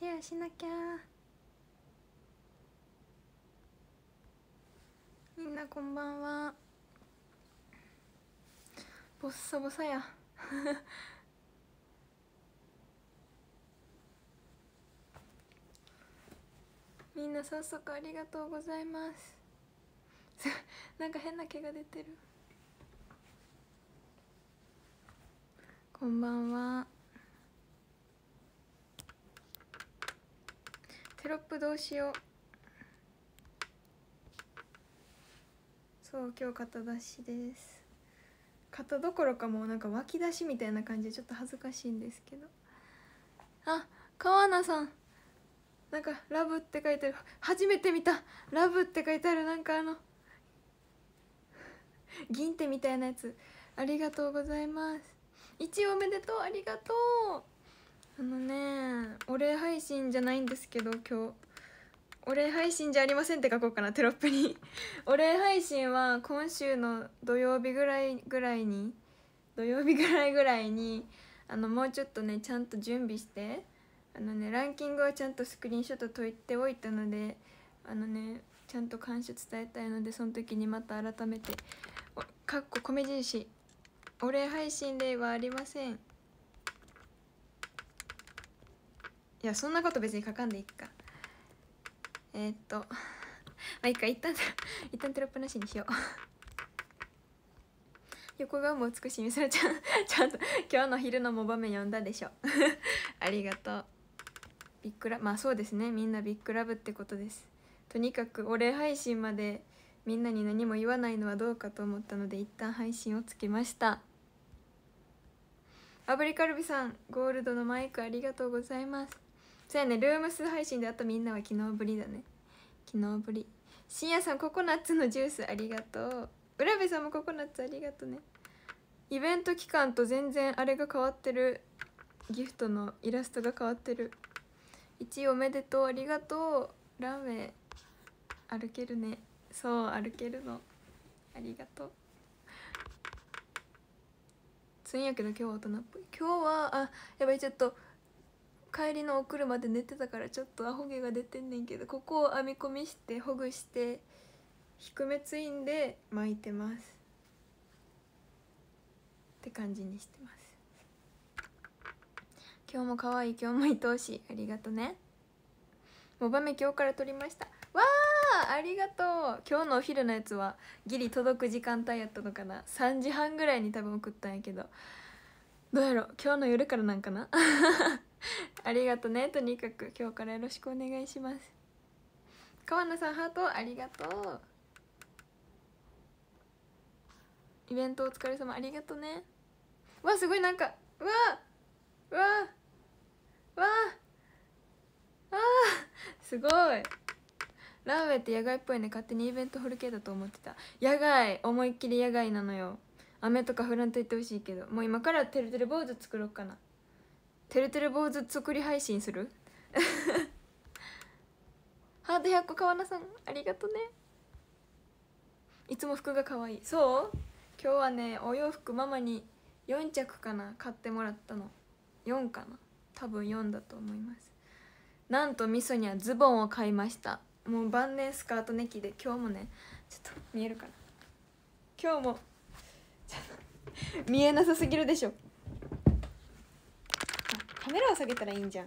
シェアしなきゃみんなこんばんはボッサボサや みんな早速ありがとうございます なんか変な毛が出てるこんばんはテロップどうしようそう今日肩出しです肩どころかもうなんか湧き出しみたいな感じでちょっと恥ずかしいんですけどあ川名さんなんか「ラブ」って書いてる初めて見た「ラブ」って書いてあるなんかあの 銀手みたいなやつありがとうございます一応おめでとうありがとうあのねお礼配信じゃないんですけど今日お礼配信じゃありませんって書こうかなテロップに お礼配信は今週の土曜日ぐらいぐらいに土曜日ぐらいぐらいにあのもうちょっとねちゃんと準備してあのねランキングはちゃんとスクリーンショットといておいたのであのねちゃんと感謝伝えたいのでその時にまた改めて「かっこ米印お礼配信ではありません」いやそんなこと別に書かんでいくかえー、っと まあいいか一旦 一旦テロップなしにしよう 横顔も美しいみそらちゃんちゃんと今日の昼のも場面読んだでしょありがとうビッグラまあそうですねみんなビッグラブってことですとにかくお礼配信までみんなに何も言わないのはどうかと思ったので一旦配信をつけましたアブリカルビさんゴールドのマイクありがとうございますそうやねルームス配信であったみんなは昨日ぶりだね昨日ぶりしんやさんココナッツのジュースありがとう浦部さんもココナッツありがとうねイベント期間と全然あれが変わってるギフトのイラストが変わってる1位おめでとうありがとうランウェイ歩けるねそう歩けるのありがとうつんやけど今日は大人っぽい今日はあやばいちょっと帰りのお車で寝てたからちょっとアホ毛が出てんねんけどここを編み込みしてほぐして低めツインで巻いてますって感じにしてます今日も可愛い今日も愛おしいありがとねモバメ今日から撮りましたわあありがとう今日のお昼のやつはギリ届く時間帯やったのかな3時半ぐらいに多分送ったんやけどどうやろ今日の夜からなんかな ありがとねとにかく今日からよろしくお願いします川名さんハートありがとうイベントお疲れ様ありがとねわすごいなんかわわわあすごいランウェイって野外っぽいね勝手にイベントホルーだと思ってた野外思いっきり野外なのよ雨とか降らんといてほしいけどもう今からてるてる坊主作ろうかなてるてる坊主作り配信する ハート100個川名さんありがとねいつも服が可愛いそう今日はねお洋服ママに4着かな買ってもらったの4かな多分4だと思いますなんとみそにはズボンを買いましたもう晩年スカートネキで今日もねちょっと見えるかな今日も 見えなさすぎるでしょメラを下げたらいいんじゃん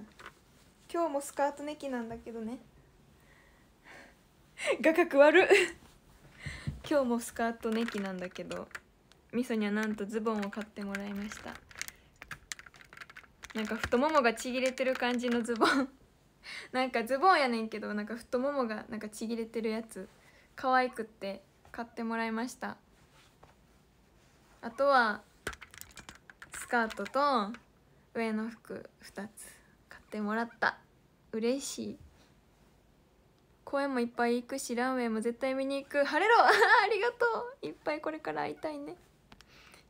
今日もスカートネキなんだけどね 画角悪今日もスカートネキなんだけどみそにはなんとズボンを買ってもらいましたなんか太ももがちぎれてる感じのズボン なんかズボンやねんけどなんか太ももがなんかちぎれてるやつ可愛くって買ってもらいましたあとはスカートと上の服2つ買ってもらった嬉しい声もいっぱい行くしランウェイも絶対見に行く晴れろ ありがとういっぱいこれから会いたいね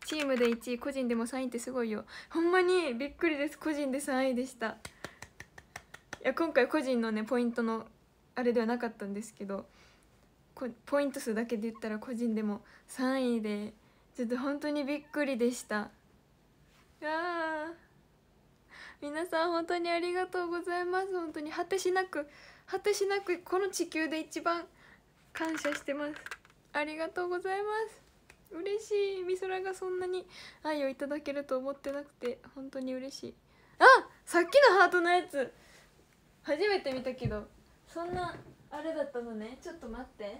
チームで1位個人でも3位ってすごいよほんまにびっくりです個人で3位でしたいや今回個人のねポイントのあれではなかったんですけどこポイント数だけで言ったら個人でも3位でちょっと本当にびっくりでしたあー皆さん本当にありがとうございます本当に果てしなく果てしなくこの地球で一番感謝してますありがとうございます嬉しい美空がそんなに愛をいただけると思ってなくて本当に嬉しいあさっきのハートのやつ初めて見たけどそんなあれだったのねちょっと待って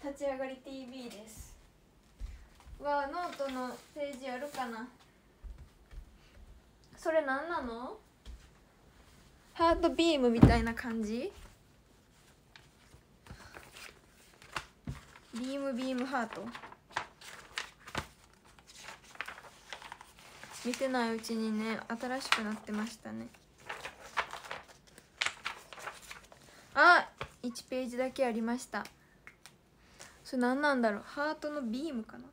立ち上がり TV ですわあノートのページあるかなそれ何なのハートビームみたいな感じビームビームハート見てないうちにね新しくなってましたねあ1ページだけありましたそれ何なんだろうハートのビームかな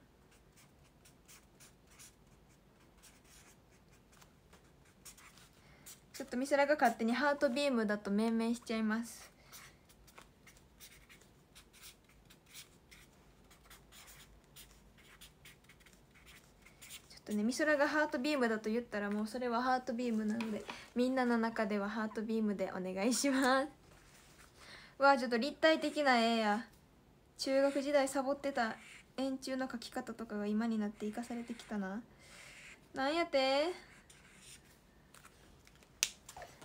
っとミスラが勝手にハートビームだと命名しちゃいますとね美空がハートビームだと言ったらもうそれはハートビームなのでみんなの中ではハートビームでお願いします わあちょっと立体的な絵や中学時代サボってた円柱の描き方とかが今になって生かされてきたななんやて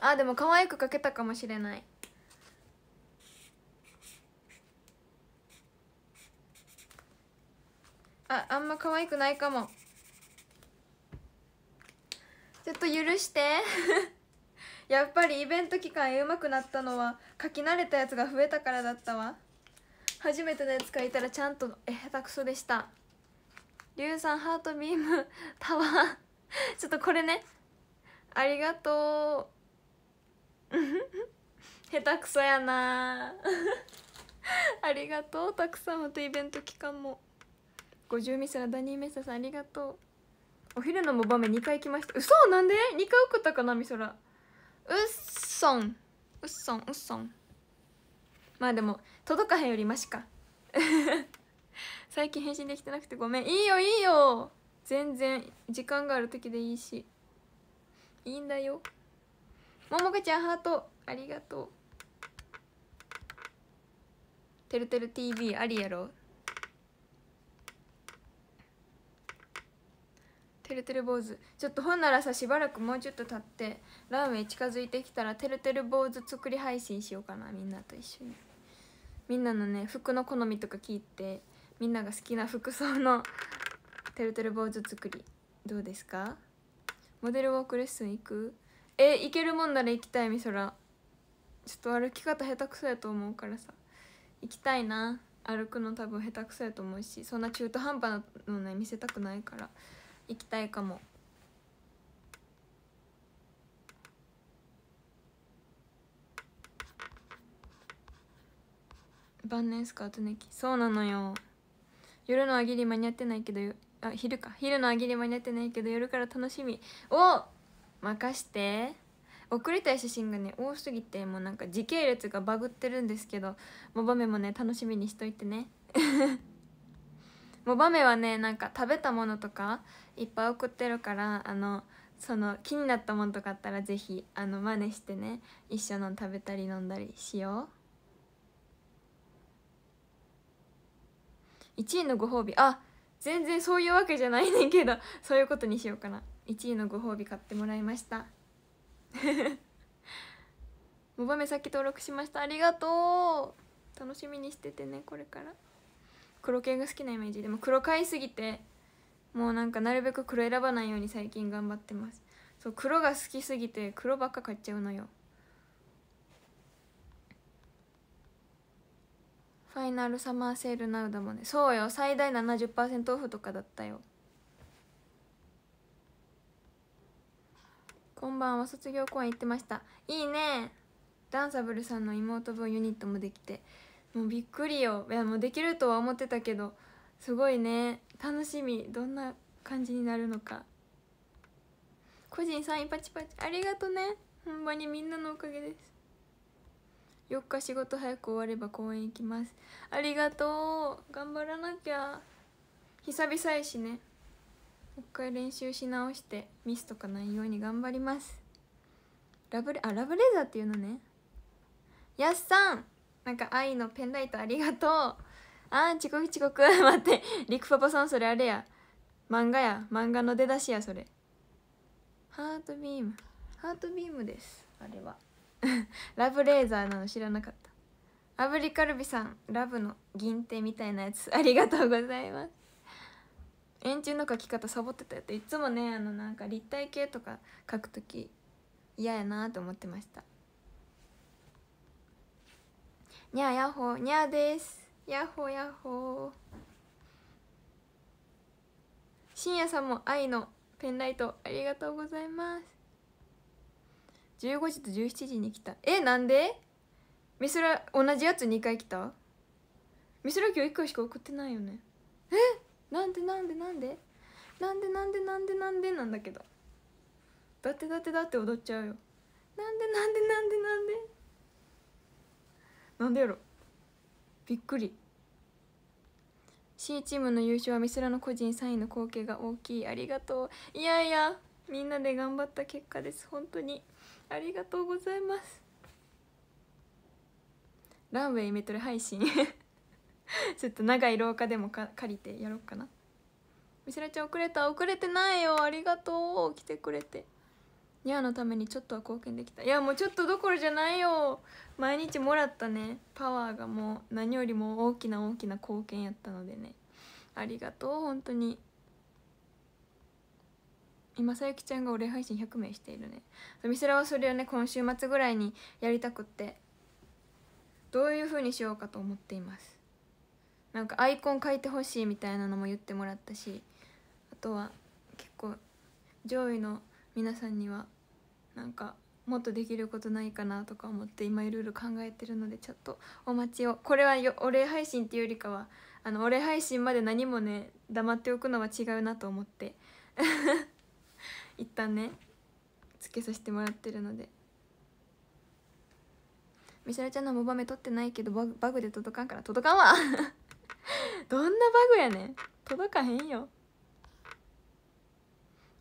あでも可愛く描けたかもしれないああんま可愛くないかもちょっと許して やっぱりイベント期間うまくなったのは書き慣れたやつが増えたからだったわ初めてのやつ書いたらちゃんとえ下手くそでしたりゅさんハートビームタワー ちょっとこれねありがとう 下手くそやな ありがとうたくさんまたイベント期間も50ミスのダニーメッサさんありがとうお昼のも場面2回来ました嘘なんで ?2 回送ったかなみそらうっそんうっそんうっそんまあでも届かへんよりマシか 最近返信できてなくてごめんいいよいいよ全然時間がある時でいいしいいんだよももかちゃんハートありがとうてるてる TV ありやろてるてる坊主ちょっとほんならさしばらくもうちょっと経ってランウェイ近づいてきたらてるてる坊主作り配信しようかなみんなと一緒にみんなのね服の好みとか聞いてみんなが好きな服装のてるてる坊主作りどうですかモデルウォークレッスン行くえ行けるもんなら行きたいみそらちょっと歩き方下手くそやと思うからさ行きたいな歩くの多分下手くそやと思うしそんな中途半端なのね見せたくないから行きたいかも晩年スカートネキそうなのよ夜のあぎり間に合ってないけどあ昼か昼のあぎり間に合ってないけど夜から楽しみおっ任して送りたい写真がね多すぎてもうなんか時系列がバグってるんですけどモバメもね楽しみにしといてねモバメはねなんか食べたものとかいっぱい送ってるからあのその気になったものとかあったら是非あの真似してね一緒の食べたり飲んだりしよう1位のご褒美あ全然そういうわけじゃないねんけどそういうことにしようかな1位のご褒美買ってもらいましたもばめさっき登録しましたありがとう楽しみにしててねこれから黒系が好きなイメージでも黒買いすぎてもうなんかなるべく黒選ばないように最近頑張ってますそう黒が好きすぎて黒ばっか買っちゃうのよファイナルサマーセールナウだもんねそうよ最大70%オフとかだったよこんばんは卒業公演行ってましたいいねダンサブルさんの妹分ユニットもできてもうびっくりよいやもうできるとは思ってたけどすごいね楽しみどんな感じになるのか個人3位パチパチありがとねほんまにみんなのおかげです4日仕事早く終われば公園行きますありがとう頑張らなきゃ久々やしねう一回練習し直してミスとかないように頑張りますラブレあラブレザーっていうのねやっさんなんか愛のペンライトありがとうあー遅刻遅刻待ってリクパパさんそれあれや漫画や漫画の出だしやそれハートビームハートビームですあれは ラブレーザーなの知らなかったアブリカルビさんラブの銀手みたいなやつありがとうございます円柱の描き方サボってたよっていつもねあのなんか立体系とか描くとき嫌やなと思ってましたにゃーやっほーにゃーですやっほーやっほー深夜さんも愛のペンライトありがとうございます15時と17時に来たえなんでミスラ同じやつ2回来たミスラ今日1回しか送ってないよねえっなんでなんでなんでなんでなんでなんでなんでなんだけどだってだってだって踊っちゃうよなんでなんでなんでなんでなんでやろびっくり C チームの優勝はミスラの個人3位の光景が大きいありがとういやいやみんなで頑張った結果です本当にありがとうございますランウェイメトレ配信 ちょっと長い廊下でもか借りてやろうかなみしらちゃん遅れた遅れてないよありがとう来てくれてニャーのためにちょっとは貢献できたいやもうちょっとどころじゃないよ毎日もらったねパワーがもう何よりも大きな大きな貢献やったのでねありがとう本当に今さゆきちゃんがお礼配信100名しているねミすらはそれをね今週末ぐらいにやりたくってどういう風にしようかと思っていますなんかアイコン書いてほしいみたいなのも言ってもらったしあとは結構上位の皆さんにはなんかもっとできることないかなとか思って今いろいろ考えてるのでちょっとお待ちをこれはよお礼配信っていうよりかはあのお礼配信まで何もね黙っておくのは違うなと思って 一旦ねつけさせてもらってるのでみさらちゃんのモバメ撮ってないけどバグで届かんから届かんわ どんなバグやねん届かへんよ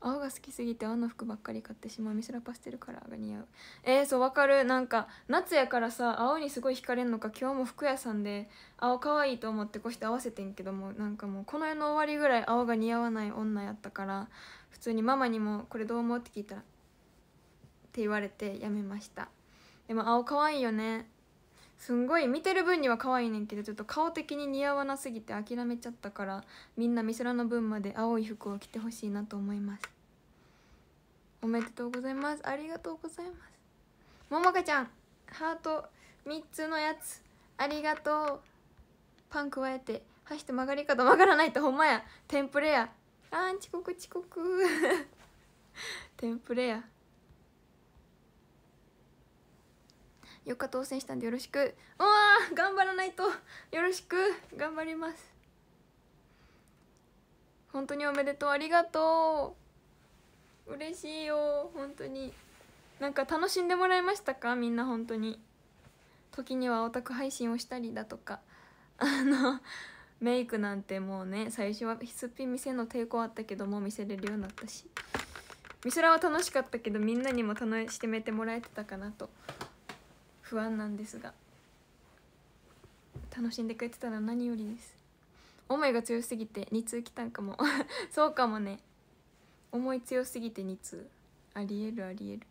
青が好きすぎて青の服ばっかり買ってしまうミスラパステルカラーが似合うえー、そうわかるなんか夏やからさ青にすごい惹かれんのか今日も服屋さんで青可愛いと思ってこうして合わせてんけどもなんかもうこの世の終わりぐらい青が似合わない女やったから普通にママにも「これどう思う?」って聞いたらって言われてやめましたでも青可愛いよねすんごい見てる分には可愛いねんけどちょっと顔的に似合わなすぎて諦めちゃったからみんな美空の分まで青い服を着てほしいなと思いますおめでとうございますありがとうございますももかちゃんハート3つのやつありがとうパン加えて走って曲がり方曲がらないとほんまやテンプレやあー遅刻遅刻テンプレや4日当選したんでよろしくうわ頑張らないとよろしく頑張ります本当におめでとうありがとう嬉しいよ本当になんか楽しんでもらいましたかみんな本当に時にはオタク配信をしたりだとかあのメイクなんてもうね最初はすっぴん見せの抵抗あったけどもう見せれるようになったしミスラは楽しかったけどみんなにも楽しめてもらえてたかなと不安なんですが楽しんでくれてたら何よりです思いが強すぎて2通来たんかも そうかもね思い強すぎて2通ありえるありえる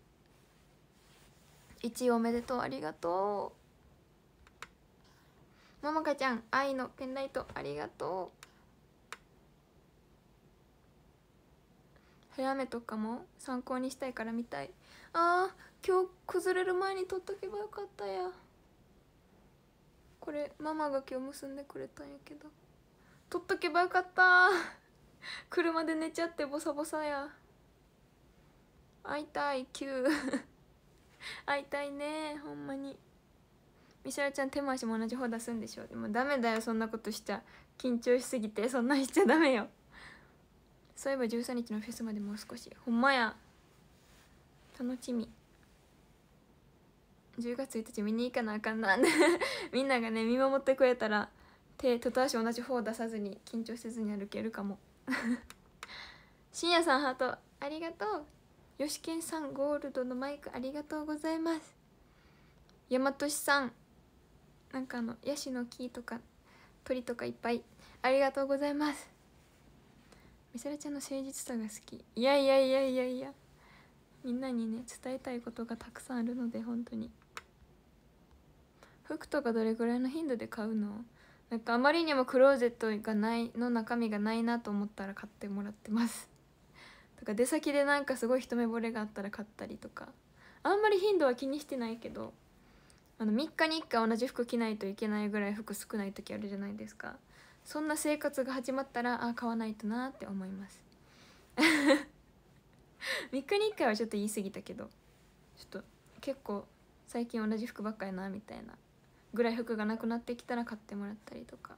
1位おめでとうありがとうももかちゃん愛のペンライトありがとう早めとかも参考にしたいから見たいあー今日崩れる前に撮っとけばよかったやこれママが今日結んでくれたんやけど撮っとけばよかった 車で寝ちゃってボサボサや会いたい9 会いたいねほんまにみしゃらちゃん手回しも同じ方出すんでしょでもダメだよそんなことしちゃ緊張しすぎてそんなしちゃダメよそういえば13日のフェスまでもう少しほんまや楽しみ10月1日見に行かなあかんな みんながね見守ってくれたら手とと足同じ方出さずに緊張せずに歩けるかも深夜 さんハートありがとうよしけんさんゴールドのマイクありがとうございます大和市さんなんかあのヤシの木とか鳥とかいっぱいありがとうございますみさらちゃんの誠実さが好きいやいやいやいやいやみんなにね伝えたいことがたくさんあるので本当に服とかどれぐらいの頻度で買うのなんかあまりにもクローゼットがないの中身がないなと思ったら買ってもらってます とか出先でなんかすごい一目惚れがあったら買ったりとかあんまり頻度は気にしてないけどあの3日に1回同じ服着ないといけないぐらい服少ない時あるじゃないですかそんな生活が始まったらあ買わないとなって思います3日に1回はちょっと言い過ぎたけどちょっと結構最近同じ服ばっかやなみたいなぐらい服がなくなってきたら買ってもらったりとか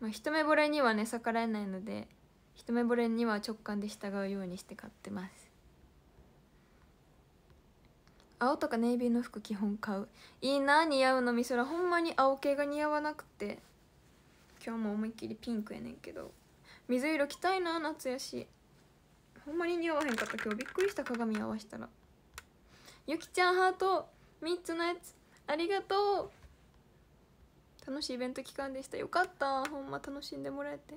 まあ一目惚れにはね逆らえないので一目惚れには直感で従うようにして買ってます青とかネイビーの服基本買ういいな似合うのみそらほんまに青系が似合わなくて今日も思いっきりピンクやねんけど水色着たいな夏やしほんまに似合わへんかった今日びっくりした鏡合わせたらゆきちゃんハート3つのやつありがとう楽しいイベント期間でしたよかったほんま楽しんでもらえて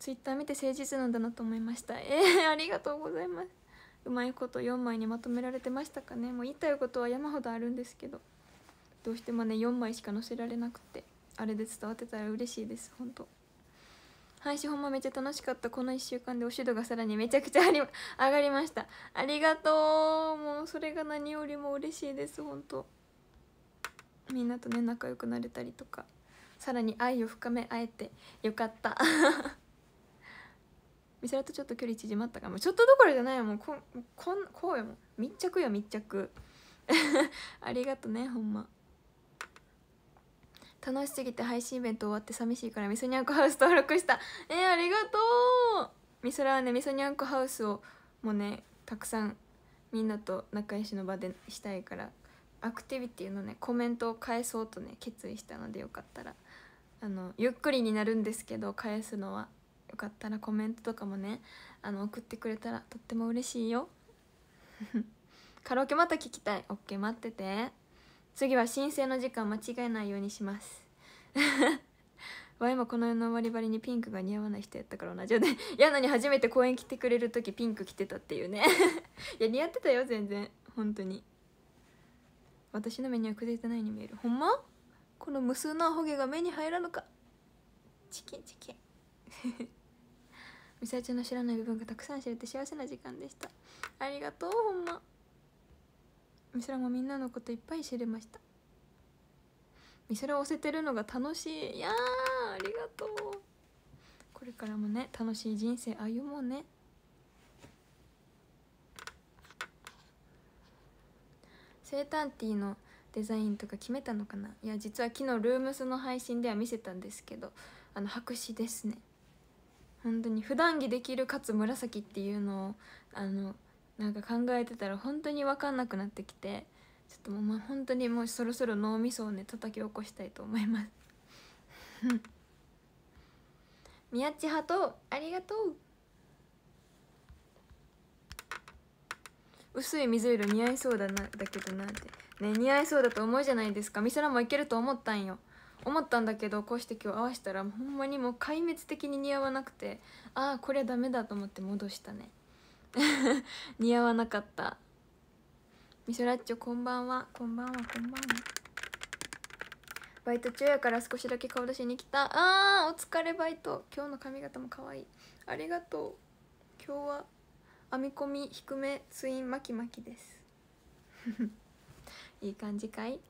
ツイッター見て誠実なんだなと思いましたえー、ありがとうございますうまいこと4枚にまとめられてましたかねもう言いたいことは山ほどあるんですけどどうしてもね4枚しか載せられなくてあれで伝わってたら嬉しいですほんと配信ほんまめっちゃ楽しかったこの1週間でおしどがさらにめちゃくちゃ上がりましたありがとうもうそれが何よりも嬉しいですほんとみんなとね仲良くなれたりとかさらに愛を深め合えてよかった美空 とちょっと距離縮まったかもちょっとどころじゃないよもうここんこうよも密着よ密着 ありがとねほんま楽しすぎて配信イベント終わって寂しいからみそにゃんこハウス登録したえー、ありがとうみそらはねみそにゃんこハウスをもうねたくさんみんなと仲良しの場でしたいからアクティビティのねコメントを返そうとね決意したのでよかったらあのゆっくりになるんですけど返すのはよかったらコメントとかもねあの送ってくれたらとっても嬉しいよ カラオケまた聞きたい OK 待ってて次は申請の時間間違えないようにしますわいもこの世のバリバリにピンクが似合わない人やったから同じよねやなに初めて公園来てくれる時ピンク着てたっていうねいや似合ってたよ全然本当に私の目には崩れてないに見えるほんまこの無数のアホ毛が目に入らぬかチキンチキン美咲ちゃんの知らない部分がたくさん知れて幸せな時間でしたありがとうほんまみそらもみんなのこといっぱい知れましたみそらを押せてるのが楽しいいやありがとうこれからもね楽しい人生歩もうねタ誕ティーのデザインとか決めたのかないや実は昨日ルームスの配信では見せたんですけどあの白紙ですね本当に普段着できるかつ紫っていうのをあのなんか考えてたら本当に分かんなくなってきてちょっともう本当にもうそろそろ脳みそをね叩き起こしたいと思います 宮地ハトありがとう薄い水色似合いそうだなだけどなってね似合いそうだと思うじゃないですかみそらもいけると思ったんよ思ったんだけどこうして今日合わせたらほんまにもう壊滅的に似合わなくてああこれはダメだと思って戻したね似合わなかったみそらっちょこんばんはこんばんはこんばんはバイト中やから少しだけ顔出しに来たあーお疲れバイト今日の髪型も可愛いありがとう今日は編み込み低めツイン巻き巻きです いい感じかい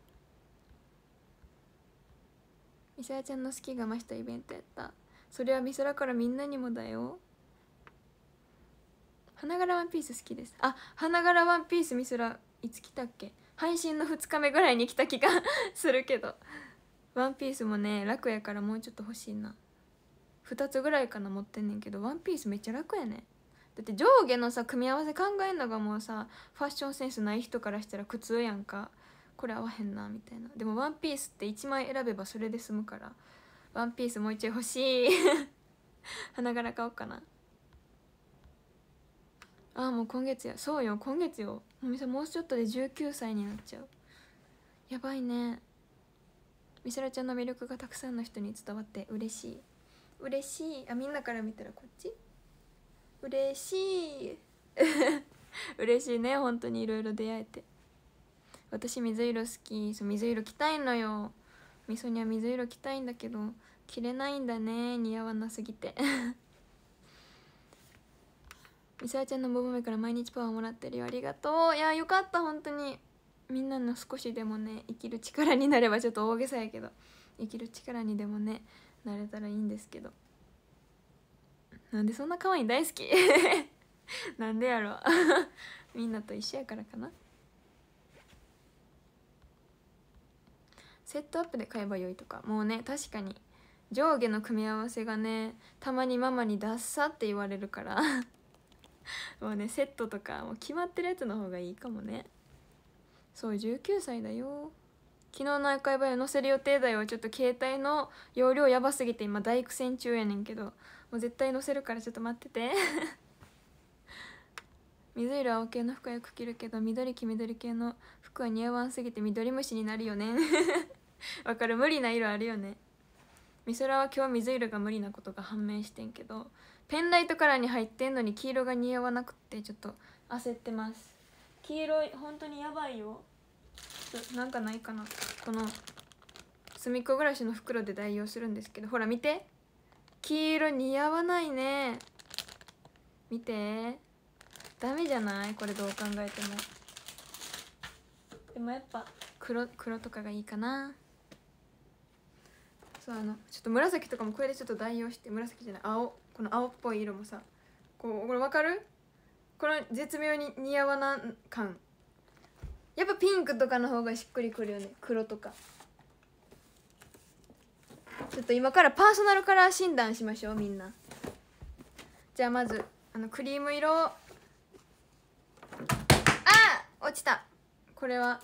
みそらちゃんの好きが増したイベントやったそれはみそらからみんなにもだよ花柄ワンピース好きですあ花柄ワンピースミスラいつ来たっけ配信の2日目ぐらいに来た気がするけどワンピースもね楽やからもうちょっと欲しいな2つぐらいかな持ってんねんけどワンピースめっちゃ楽やねだって上下のさ組み合わせ考えんのがもうさファッションセンスない人からしたら苦痛やんかこれ合わへんなみたいなでもワンピースって1枚選べばそれで済むからワンピースもう一応欲しい 花柄買おうかなああもう今月やそうよ今月よもみさんもうちょっとで19歳になっちゃうやばいねみそらちゃんの魅力がたくさんの人に伝わって嬉しい嬉しいあみんなから見たらこっち嬉しい 嬉しいね本当にいろいろ出会えて私水色好きそう水色着たいのよみそには水色着たいんだけど着れないんだね似合わなすぎて みさやちゃんのボブメから毎日パワーもらってるよありがとういやよかった本当にみんなの少しでもね生きる力になればちょっと大げさやけど生きる力にでもねなれたらいいんですけどなんでそんな可愛い大好き なんでやろ みんなと一緒やからかなセットアップで買えばよいとかもうね確かに上下の組み合わせがねたまにママに「ダッサ」って言われるから もうねセットとかもう決まってるやつの方がいいかもねそう19歳だよ昨日のアいカイブへ載せる予定だよちょっと携帯の容量やばすぎて今大苦戦中やねんけどもう絶対載せるからちょっと待ってて 水色青系の服はよく着るけど緑黄緑系の服は似合わんすぎて緑虫になるよね わかる無理な色あるよね美空は今日水色が無理なことが判明してんけどペンライトカラーに入ってんのに黄色が似合わなくてちょっと焦ってます黄色い本当にやばいよなんかないかなこのみっこ暮らしの袋で代用するんですけどほら見て黄色似合わないね見てダメじゃないこれどう考えてもでもやっぱ黒黒とかがいいかなそうあのちょっと紫とかもこれでちょっと代用して紫じゃない青この青っぽい色もさこうこれ分かるこの絶妙に似合わな感やっぱピンクとかの方がしっくりくるよね黒とかちょっと今からパーソナルカラー診断しましょうみんなじゃあまずあのクリーム色あ落ちたこれは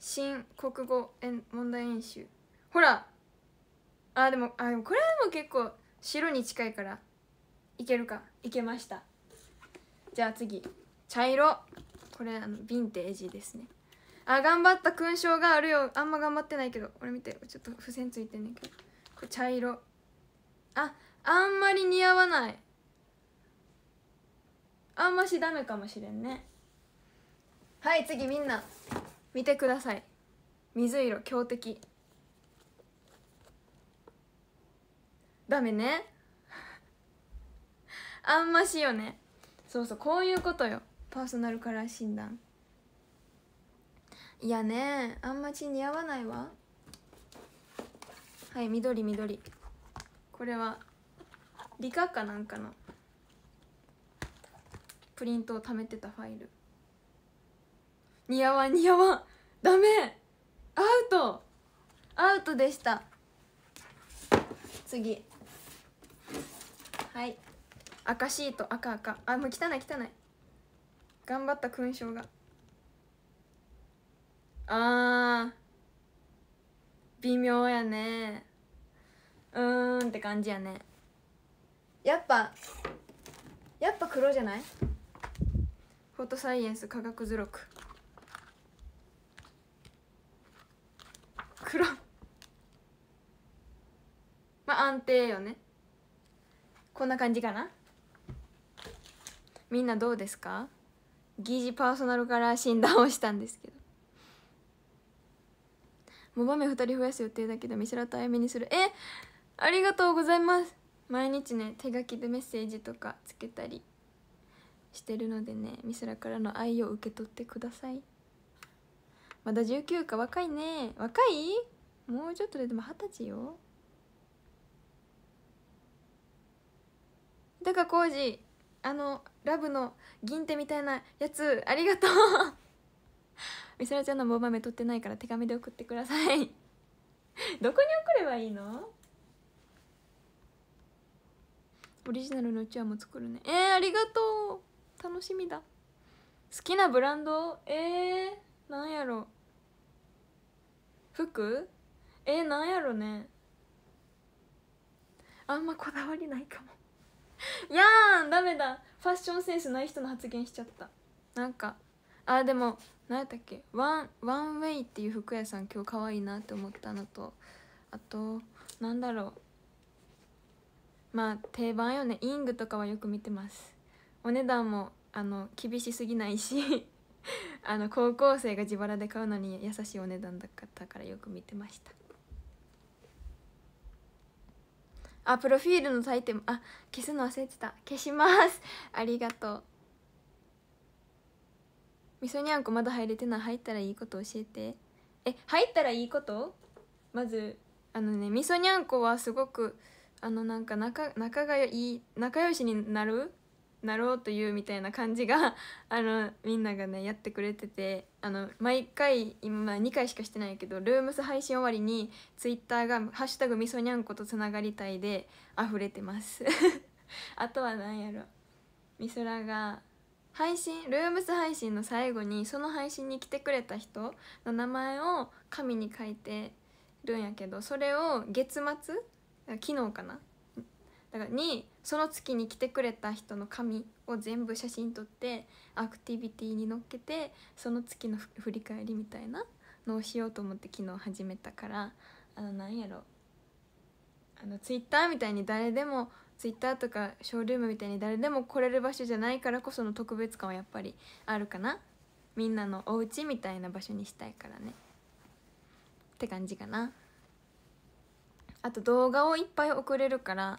新国語問題演習ほらあでもあでもこれはもう結構白に近いからいけるかいけましたじゃあ次茶色これあのヴィンテージですねあ頑張った勲章があるよあんま頑張ってないけど俺見てちょっと付箋ついてんねんけどこれ茶色ああんまり似合わないあんましダメかもしれんねはい次みんな見てください水色強敵ダメねあんましよねそうそうこういうことよパーソナルカラー診断いやねあんまち似合わないわはい緑緑これは理科かなんかのプリントを貯めてたファイル似合わん似合わんダメアウトアウトでした次はい赤シート赤赤あもう汚い汚い頑張った勲章があー微妙やねうーんって感じやねやっぱやっぱ黒じゃないフォトサイエンス科学図録黒まあ安定よねこんな感じかなみんなどうですか疑似パーソナルから診断をしたんですけどモバメ2人増やす予定だけど見せらとあやめにするえありがとうございます毎日ね手書きでメッセージとかつけたりしてるのでねミスラからの愛を受け取ってくださいまだ19か若いね若いもうちょっとででも二十歳よだから浩二あのラブの銀手みたいなやつありがとうみさらちゃんの棒豆取ってないから手紙で送ってください どこに送ればいいのオリジナルのうちわも作るねえー、ありがとう楽しみだ好きなブランドえー、なんやろ服えー、なんやろねあんまこだわりないかも やーんダメだファッションセンスない人の発言しちゃったなんかあでも何やったっけワンワンウェイっていう服屋さん今日可愛いなって思ったのとあとなんだろうまあ定番よねイングとかはよく見てますお値段もあの厳しすぎないし あの高校生が自腹で買うのに優しいお値段だったからよく見てましたあプロフィールのタイトルあ消すの忘れてた消します ありがとうみそにゃんこまだ入れてない入ったらいいこと教えてえ入ったらいいことまずあのねみそにゃんこはすごくあのなんか仲仲がいい仲良しになるなろうというみたいな感じが あのみんながねやってくれててあの毎回今2回しかしてないけどルームス配信終わりにツイッターが「ハッシュタグみそにゃんことつながりたい」で溢れてます あとは何やろみそらが配信ルームス配信の最後にその配信に来てくれた人の名前を紙に書いてるんやけどそれを月末昨日かなだからにその月に来てくれた人の髪を全部写真撮ってアクティビティに載っけてその月の振り返りみたいなのをしようと思って昨日始めたからあのなんやろあのツイッターみたいに誰でもツイッターとかショールームみたいに誰でも来れる場所じゃないからこその特別感はやっぱりあるかなみんなのお家みたいな場所にしたいからねって感じかなあと動画をいっぱい送れるから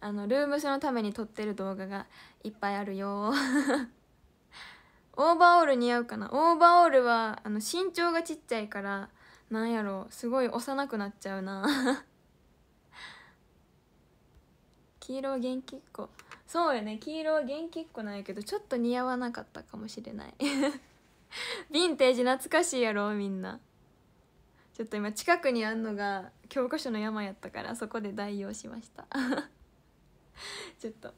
あのルームスのために撮ってる動画がいっぱいあるよ オーバーオール似合うかなオーバーオールはあの身長がちっちゃいからなんやろうすごい幼くなっちゃうな 黄色元気っ子そうやね黄色は元気っ子なんやけどちょっと似合わなかったかもしれない ヴィンテージ懐かしいやろみんなちょっと今近くにあんのが教科書の山やったからそこで代用しました ちょっと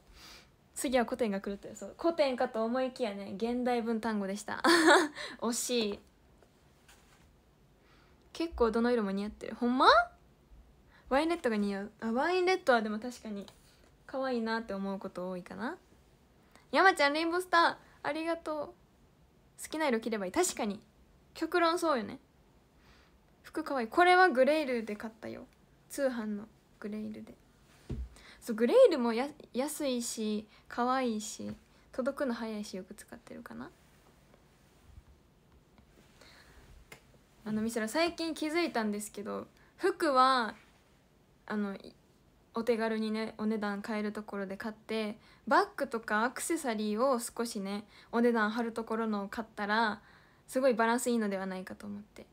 次は古典が来るってそう古典かと思いきやね現代文単語でした 惜しい結構どの色も似合ってるほんまワインレッドが似合うあワインレッドはでも確かに可愛いなって思うこと多いかな山ちゃんレインボースターありがとう好きな色着ればいい確かに極論そうよね服可愛いこれはグレイルで買ったよ通販のグレイルでそうグレイルもや安いし可愛いし届くの早いしよく使ってるかなあのミスラ最近気づいたんですけど服はあのお手軽にねお値段変えるところで買ってバッグとかアクセサリーを少しねお値段張るところのを買ったらすごいバランスいいのではないかと思って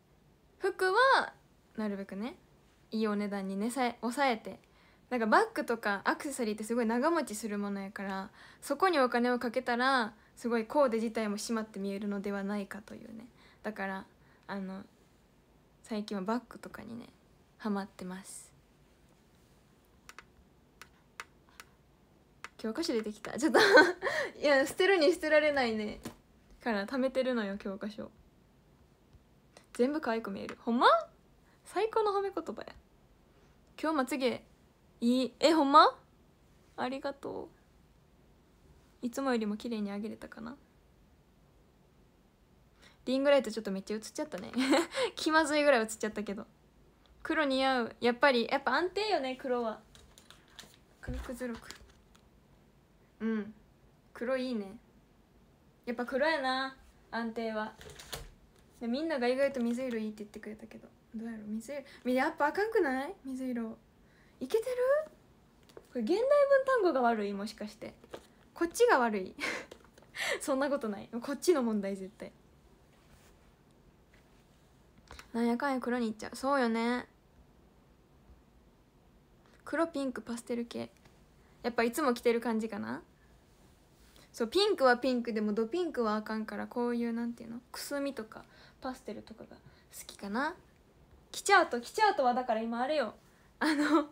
服はなるべくねいいお値段にねえ抑えてなんかバッグとかアクセサリーってすごい長持ちするものやからそこにお金をかけたらすごいコーデ自体も締まって見えるのではないかというねだからあの最近はバッグとかにねハマってます教科書出てきたちょっと いや捨てるに捨てられないねから貯めてるのよ教科書全部可愛く見えるほんま最高の褒め言葉や今日まつげいいえほんまありがとういつもよりも綺麗にあげれたかなリングライトちょっとめっちゃ映っちゃったね 気まずいぐらい映っちゃったけど黒似合うやっぱりやっぱ安定よね黒は黒くずろくうん黒いいねやっぱ黒やな安定はでみんなが意外と水色いいって言ってくれたけどどうやろ水色やっぱあかんくない水色いけてるこれ現代文単語が悪いもしかしてこっちが悪い そんなことないこっちの問題絶対なんやかんや黒にいっちゃうそうよね黒ピンクパステル系やっぱいつも着てる感じかなそうピンクはピンクでもドピンクはあかんからこういうなんていうのくすみとかパステルとかが好きかな着ちゃうと着ちゃうとはだから今あれよあの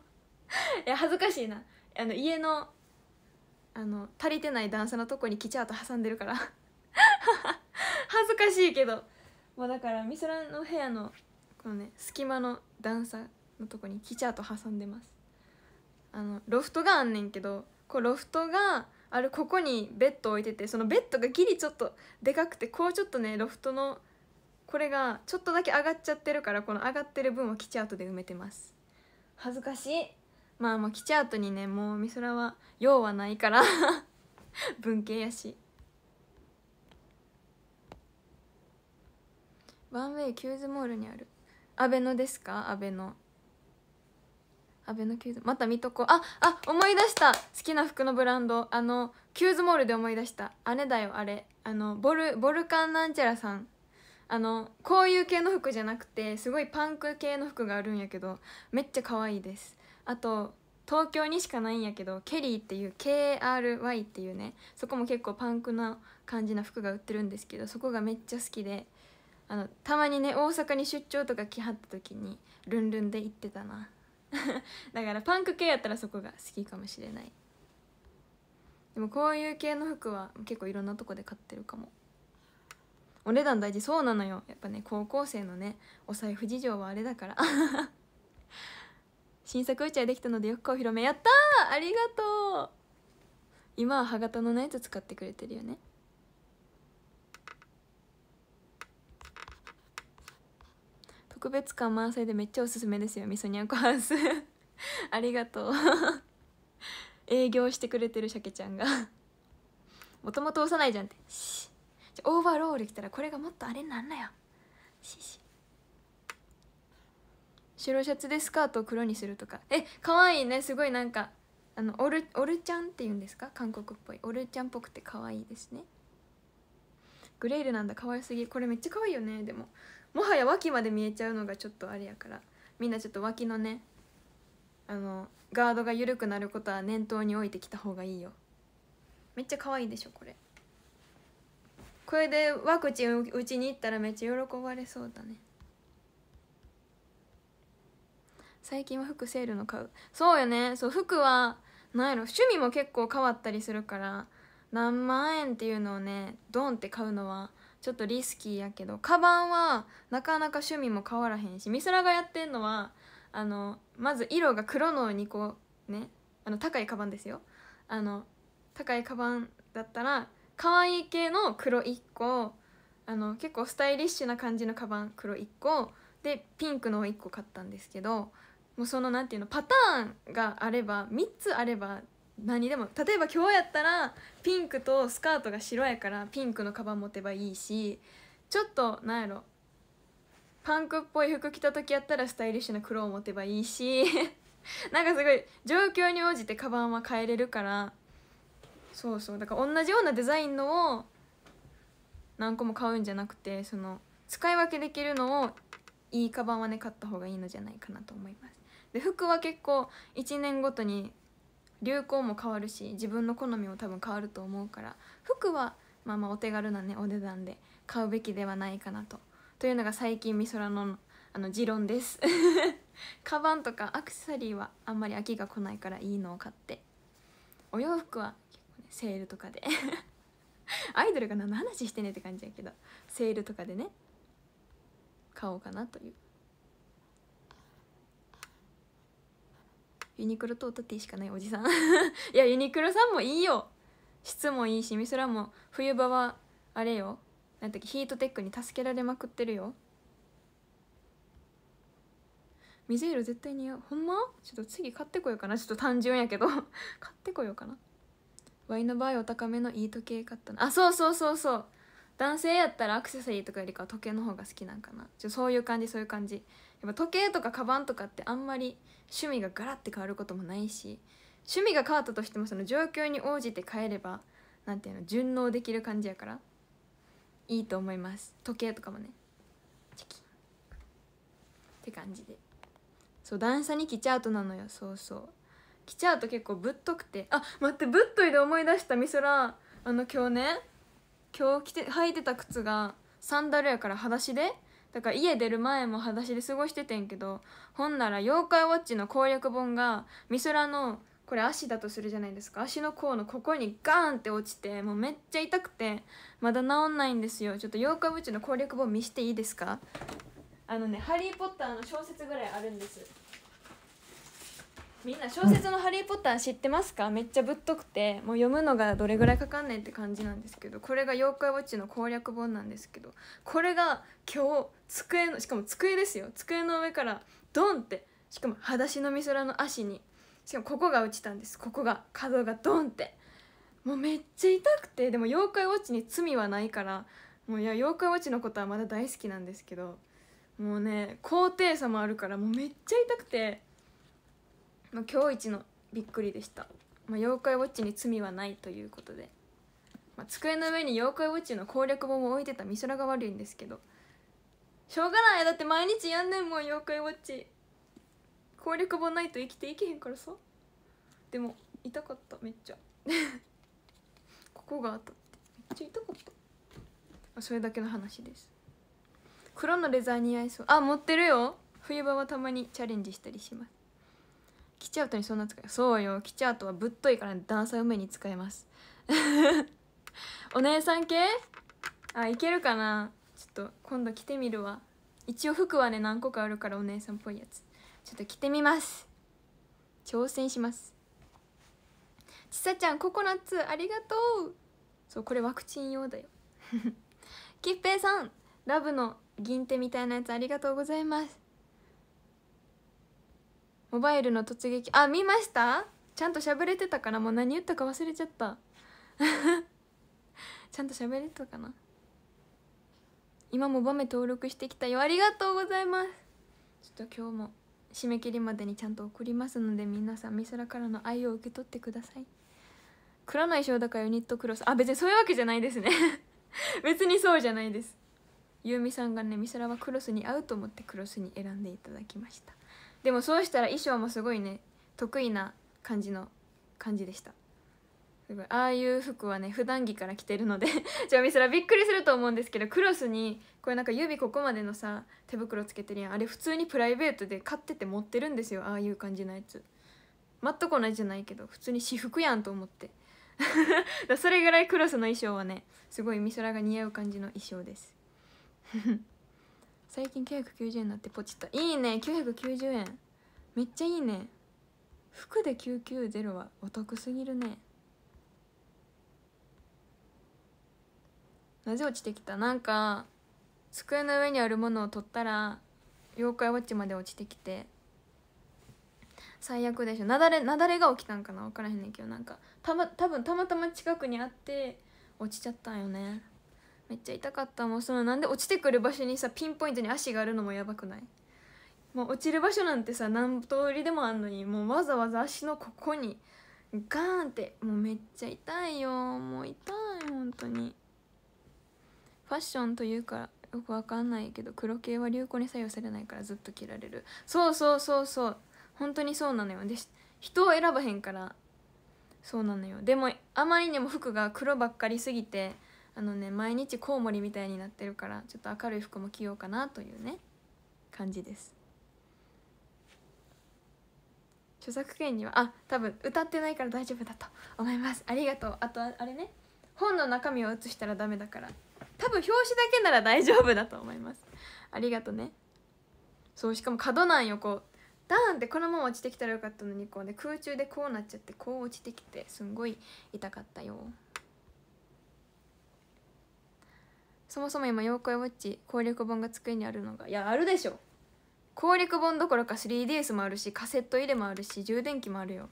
いや恥ずかしいなあの家のあの足りてない段差のとこにキチャーと挟んでるから 恥ずかしいけどもうだからみそらの部屋のこのね隙間の段差のとこにキチャーと挟んでますあのロフトがあんねんけどこうロフトがあるここにベッド置いててそのベッドがギリちょっとでかくてこうちょっとねロフトのこれがちょっとだけ上がっちゃってるからこの上がってる分をキチャートで埋めてます恥ずかしいまあもう来ちゃうとにねもう美空は用はないから 文系やしワンウェイキューズモールにある阿部のですか阿部の阿部のキューズまた見とこああ思い出した好きな服のブランドあのキューズモールで思い出したあれだよあれあのボルボルカンなんちゃらさんあのこういう系の服じゃなくてすごいパンク系の服があるんやけどめっちゃ可愛いですあと東京にしかないんやけどケリーっていう KRY っていうねそこも結構パンクな感じな服が売ってるんですけどそこがめっちゃ好きであのたまにね大阪に出張とか来はった時にルンルンで行ってたな だからパンク系やったらそこが好きかもしれないでもこういう系の服は結構いろんなとこで買ってるかもお値段大事そうなのよやっぱね高校生のねお財布事情はあれだから 新作お茶できたのでよくお披露目やったありがとう今は歯型のナイツ使ってくれてるよね特別感満載でめっちゃおすすめですよみそにゃんこハウス ありがとう営業してくれてるシャケちゃんがもともと幼いじゃんってオーバーロール来たらこれがもっとあれになんなよしし白シャツでスカートを黒にするとかえ可愛いねすごいなんかあのオルオルちゃんっていうんですか韓国っぽいオルちゃんっぽくて可愛いですねグレイルなんだ可愛すぎこれめっちゃ可愛いよねでももはや脇まで見えちゃうのがちょっとあれやからみんなちょっと脇のねあのガードが緩くなることは念頭に置いてきた方がいいよめっちゃ可愛いでしょこれこれでワクチン打ちに行ったらめっちゃ喜ばれそうだね最近は服セールの買うそうよねそう服は何やろ趣味も結構変わったりするから何万円っていうのをねドンって買うのはちょっとリスキーやけどカバンはなかなか趣味も変わらへんし美空がやってんのはあのまず色が黒の2個ねあの高いカバンですよあの高いカバンだったら可愛い系の黒1個あの結構スタイリッシュな感じのカバン黒1個でピンクの1個買ったんですけどもうその何て言うのパターンがあれば3つあれば何でも例えば今日やったらピンクとスカートが白やからピンクのカバン持てばいいしちょっとなんやろパンクっぽい服着た時やったらスタイリッシュな黒を持てばいいし なんかすごい状況に応じてカバンは変えれるからそうそうだから同じようなデザインのを何個も買うんじゃなくてその使い分けできるのをいいカバンはね買った方がいいのじゃないかなと思います。で服は結構1年ごとに流行も変わるし自分の好みも多分変わると思うから服はまあまあお手軽なねお値段で買うべきではないかなとというのが最近美空のあの持論です カバンとかアクセサリーはあんまり飽きが来ないからいいのを買ってお洋服は結構、ね、セールとかで アイドルが何の話してねって感じやけどセールとかでね買おうかなというユニクロとオタティしかないおじさん いやユニクロさんもいいよ質もいいしミスラも冬場はあれよなんだっけヒートテックに助けられまくってるよ水色絶対似合うほんまちょっと次買ってこようかなちょっと単純やけど 買ってこようかなワイの場合お高めのいい時計買ったあそうそうそうそう男性やったらアクセサリーとかよりかは時計の方が好きなんかなちょそういう感じそういう感じやっぱ時計とかカバンとかってあんまり趣味がガラッて変わることもないし趣味が変わったとしてもその状況に応じて変えれば何ていうの順応できる感じやからいいと思います時計とかもねチキンって感じでそう段差に来ちゃうとなのよそうそう来ちゃうと結構ぶっとくてあ待ってぶっといで思い出したみそらあの今日ね今日着て履いてた靴がサンダルやから裸足でだから家出る前も裸足で過ごしててんけどほんなら「妖怪ウォッチ」の攻略本が美空のこれ足だとするじゃないですか足の甲のここにガーンって落ちてもうめっちゃ痛くてまだ治んないんですよちょっと妖怪ウォッチの攻略本見していいですかあのね「ハリー・ポッター」の小説ぐらいあるんですみんな小説の「ハリー・ポッター」知ってますかめっちゃぶっとくてもう読むのがどれぐらいかかんねんって感じなんですけどこれが「妖怪ウォッチ」の攻略本なんですけどこれが今日机のしかも机ですよ机の上からドンってしかも裸足のみそらの足にしかもここが落ちたんですここが角がドンってもうめっちゃ痛くてでも「妖怪ウォッチ」に罪はないからもういや妖怪ウォッチのことはまだ大好きなんですけどもうね高低差もあるからもうめっちゃ痛くてまあ、今日一のびっくりでした、まあ、妖怪ウォッチに罪はないということで、まあ、机の上に妖怪ウォッチの攻略本を置いてた美空が悪いんですけどしょうがないだって毎日やんねんもん妖怪ウォッチ攻略本ないと生きていけへんからさでも痛かっためっちゃ ここが当たってめっちゃ痛かったそれだけの話です黒のレザー似合いそうあ持ってるよ冬場はたまにチャレンジしたりします来ちゃうとにそんな使いそうよ来ちゃうとはぶっといから段差埋めに使えます お姉さん系あいけるかなちょっと今度着てみるわ一応服はね何個かあるからお姉さんっぽいやつちょっと着てみます挑戦しますちさちゃんココナッツありがとうそうこれワクチン用だよ きっぺいさんラブの銀手みたいなやつありがとうございますモバイルの突撃あ見ましたちゃんと喋れてたかなもう何言ったか忘れちゃった ちゃんと喋れてたかな今もバメ登録してきたよありがとうございますちょっと今日も締め切りまでにちゃんと送りますので皆さん美空からの愛を受け取ってください黒の衣装だからユニットクロスあ別にそういうわけじゃないですね 別にそうじゃないですゆうみさんがね美空はクロスに合うと思ってクロスに選んでいただきましたでもそうしたら衣装もすごいね得意な感じの感じでしたすごいああいう服はね普段着から着てるのでじゃあミスラびっくりすると思うんですけどクロスにこれなんか指ここまでのさ手袋つけてるやんあれ普通にプライベートで買ってて持ってるんですよああいう感じのやつ全く同じじゃないけど普通に私服やんと思って それぐらいクロスの衣装はねすごい美空が似合う感じの衣装です 最近990円になってポチったいいね990円めっちゃいいね服で990はお得すぎるねなぜ落ちてきたなんか机の上にあるものを取ったら妖怪ウォッチまで落ちてきて最悪でしょなだれなだれが起きたんかな分からへんねんけどなんかた、ま、多分たまたま近くにあって落ちちゃったんよねめっちゃ痛かったもうそのなんで落ちてくる場所にさピンポイントに足があるのもやばくないもう落ちる場所なんてさ何通りでもあんのにもうわざわざ足のここにガーンってもうめっちゃ痛いよもう痛い本当にファッションというからよくわかんないけど黒系は流行に左右されないからずっと着られるそうそうそうそう本当にそうなのよで人を選ばへんからそうなのよでもあまりにも服が黒ばっかりすぎてあのね毎日コウモリみたいになってるからちょっと明るい服も着ようかなというね感じです著作権にはあ多分歌ってないから大丈夫だと思いますありがとうあとあれね本の中身を写したらダメだから多分表紙だけなら大丈夫だと思いますありがとねそうしかも角なんよこうダーンってこのまま落ちてきたらよかったのにこうね空中でこうなっちゃってこう落ちてきてすんごい痛かったよそもそも今妖怪ウォッチ攻略本が机にあるのがいやあるでしょ攻略本どころか 3DS もあるしカセット入れもあるし充電器もあるよ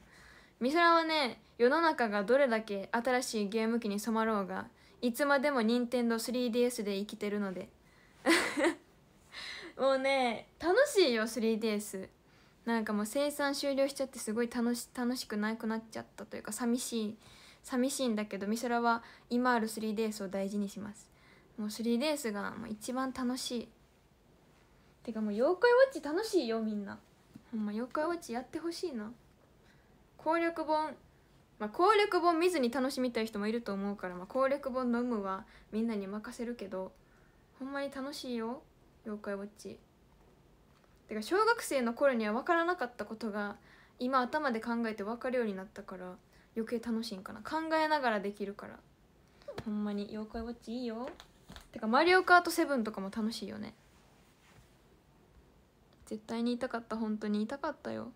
ミソラはね世の中がどれだけ新しいゲーム機に染まろうがいつまでも任天堂 3DS で生きてるので もうね楽しいよ 3DS なんかもう生産終了しちゃってすごい楽し楽しくなくなっちゃったというか寂しい寂しいんだけどソラは今ある 3DS を大事にしますもう3レースが一番楽しいてかもう妖怪ウォッチ楽しいよみんなほんま妖怪ウォッチやってほしいな攻略本まあ攻略本見ずに楽しみたい人もいると思うから、まあ、攻略本の有無はみんなに任せるけどほんまに楽しいよ妖怪ウォッチてか小学生の頃には分からなかったことが今頭で考えて分かるようになったから余計楽しいんかな考えながらできるからほんまに妖怪ウォッチいいよてか「マリオカート7」とかも楽しいよね絶対に痛かった本当に痛かったよ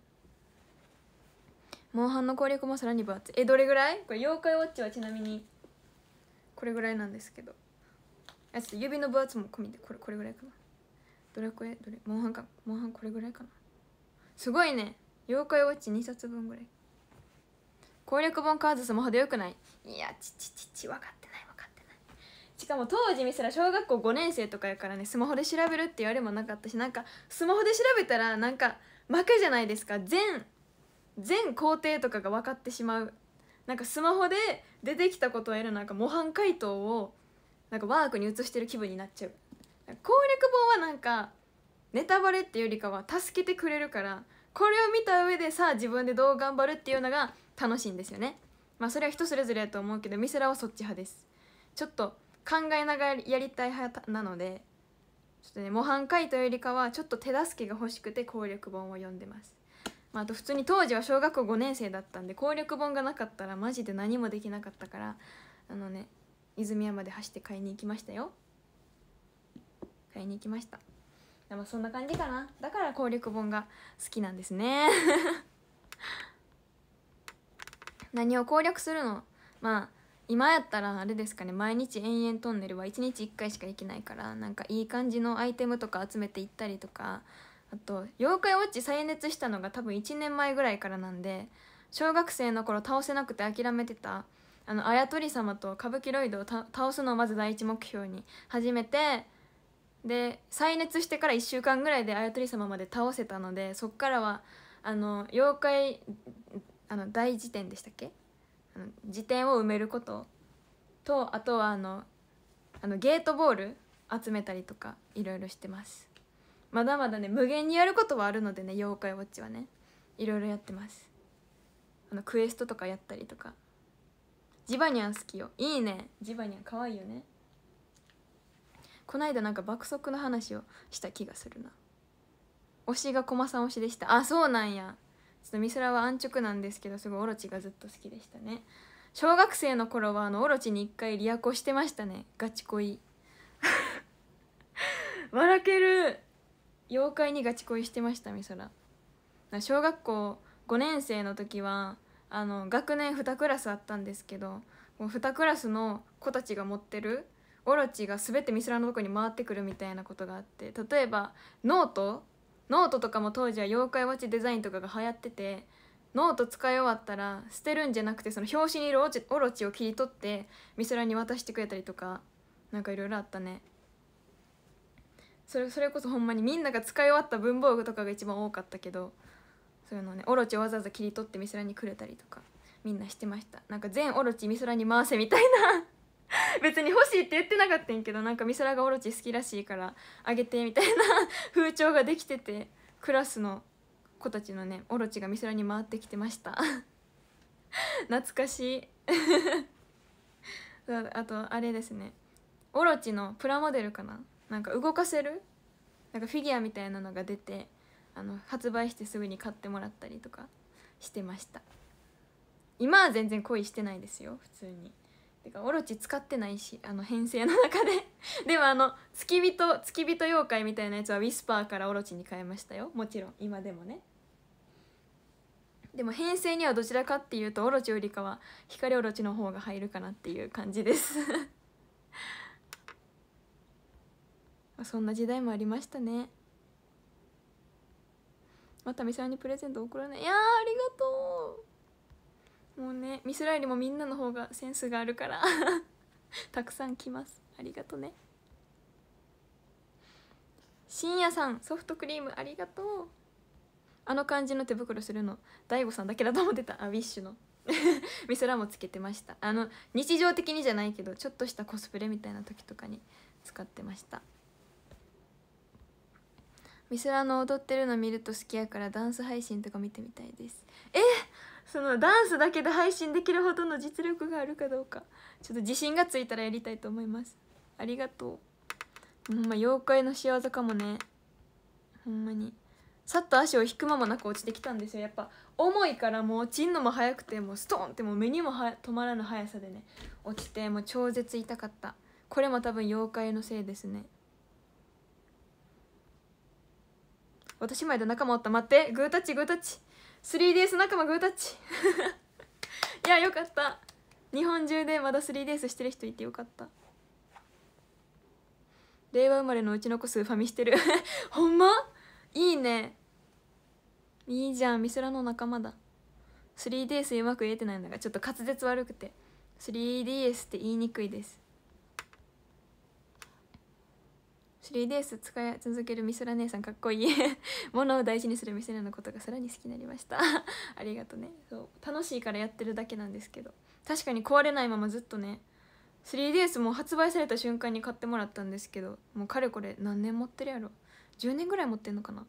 モンハンの攻略もさらに分厚いえどれぐらいこれ「妖怪ウォッチ」はちなみにこれぐらいなんですけどやつ指の分厚も込みでこれこれぐらいかなどれこれどれモンハンかモンハンこれぐらいかなすごいね妖怪ウォッチ2冊分ぐらい攻略本カードスマホでよくないいやちちちち分かってしかも当時見せら小学校5年生とかやからねスマホで調べるって言われもなかったしなんかスマホで調べたらなんか負けじゃないですか全全工程とかが分かってしまうなんかスマホで出てきたことを得るなんか模範解答をなんかワークに移してる気分になっちゃう攻略本はなんかネタバレっていうよりかは助けてくれるからこれを見た上でさあ自分でどう頑張るっていうのが楽しいんですよねまあそれは人それぞれやと思うけどミセラはそっち派ですちょっと考えながらやりたい派なのでちょっとね模範解答よりかはちょっと手助けが欲しくて攻略本を読んでます、まあ、あと普通に当時は小学校5年生だったんで攻略本がなかったらマジで何もできなかったからあのね泉山で走って買いに行きましたよ買いに行きましたでもそんな感じかなだから攻略本が好きなんですね 何を攻略するのまあ今やったらあれですかね毎日延々トンネルは1日1回しか行けないからなんかいい感じのアイテムとか集めていったりとかあと「妖怪ウォッチ」再熱したのが多分1年前ぐらいからなんで小学生の頃倒せなくて諦めてたあのあやとり様と歌舞伎ロイドを倒すのをまず第一目標に始めてで再熱してから1週間ぐらいであやとり様まで倒せたのでそっからはあの妖怪あの大辞典でしたっけ辞典を埋めることとあとはあのあのゲートボール集めたりとかいろいろしてますまだまだね無限にやることはあるのでね妖怪ウォッチはねいろいろやってますあのクエストとかやったりとかジバニャン好きよいいねジバニャンかわいいよねこないだなんか爆速の話をした気がするな推しが駒さん推しでしたあそうなんやっとミスラは安直なんですけどすごいオロチがずっと好きでしたね小学生の頃はあのオロチに一回リアコしてましたねガチ恋 笑ける妖怪にガチ恋してましたミスラ小学校5年生の時はあの学年2クラスあったんですけど2クラスの子たちが持ってるオロチが全てミスラのとこに回ってくるみたいなことがあって例えばノートノートとかも当時は妖怪ウォッチデザインとかが流行っててノート使い終わったら捨てるんじゃなくてその表紙にいるオロチを切り取って美らに渡してくれたりとかなんかいろいろあったねそれそれこそほんまにみんなが使い終わった文房具とかが一番多かったけどそういうのねオロチをわざわざ切り取って美らにくれたりとかみんなしてましたなんか全オロチ美空に回せみたいな 別に欲しいって言ってなかったんけどなんか美空がオロチ好きらしいからあげてみたいな 風潮ができててクラスの子たちのねオロチが美空に回ってきてました 懐かしいあとあれですねオロチのプラモデルかななんか動かせるなんかフィギュアみたいなのが出てあの発売してすぐに買ってもらったりとかしてました今は全然恋してないですよ普通にてかオロチ使ってないしあの編成の中で でもあの付き人付き人妖怪みたいなやつはウィスパーからオロチに変えましたよもちろん今でもねでも編成にはどちらかっていうとオロチよりかは光オロチの方が入るかなっていう感じです そんな時代もありましたねまたみさにプレゼント送らないいやありがとうもうねミスライりもみんなの方がセンスがあるから たくさん来ますありがとね深夜さんソフトクリームありがとうあの感じの手袋するの大悟さんだけだと思ってたあウィッシュの ミスラもつけてましたあの日常的にじゃないけどちょっとしたコスプレみたいな時とかに使ってましたミスラの踊ってるの見ると好きやからダンス配信とか見てみたいですえっそのダンスだけで配信できるほどの実力があるかどうかちょっと自信がついたらやりたいと思いますありがとうほんま妖怪の仕業かもねほんまにさっと足を引くままなく落ちてきたんですよやっぱ重いからもう落ちんのも速くてもうストンってもう目にもは止まらぬ速さでね落ちてもう超絶痛かったこれも多分妖怪のせいですね私前で仲間おった待ってグータッチグータッチ 3DS 仲間グータッチ いやよかった日本中でまだ 3DS してる人いてよかった令和生まれのうちの子数ファミしてる ほんまいいねいいじゃんミスラの仲間だ 3DS うまく言えてないのがちょっと滑舌悪くて 3DS って言いにくいです 3DS 使い続けるみそら姉さんかっこいいもの を大事にするみそらのことがさらに好きになりました ありがとねそう楽しいからやってるだけなんですけど確かに壊れないままずっとね 3DS も発売された瞬間に買ってもらったんですけどもうかれこれ何年持ってるやろ10年ぐらい持ってんのかな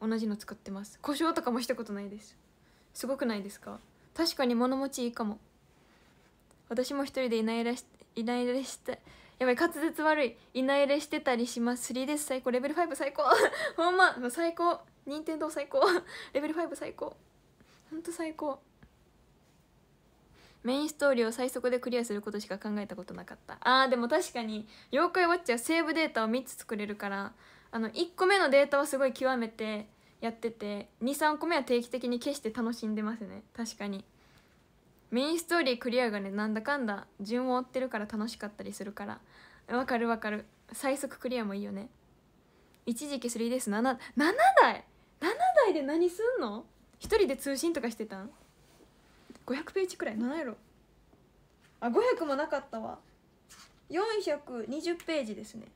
同じの使ってます故障とかもしたことないですすごくないですか確かに物持ちいいかも私も一人でいないらしいないらしたやばい滑舌悪いいないれしてたりします3です最高レベル5最高 ほんま最高任天堂最高 レベル5最高ほんと最高メインストーリーを最速でクリアすることしか考えたことなかったあーでも確かに「妖怪ウォッチ」はセーブデータを3つ作れるからあの1個目のデータはすごい極めてやってて23個目は定期的に消して楽しんでますね確かに。メインストーリークリアがねなんだかんだ順を追ってるから楽しかったりするからわかるわかる最速クリアもいいよね一時期 3DS77 台7台で何すんの1人で通信とかしてたん500ページくらい何やろあ500もなかったわ420ページですね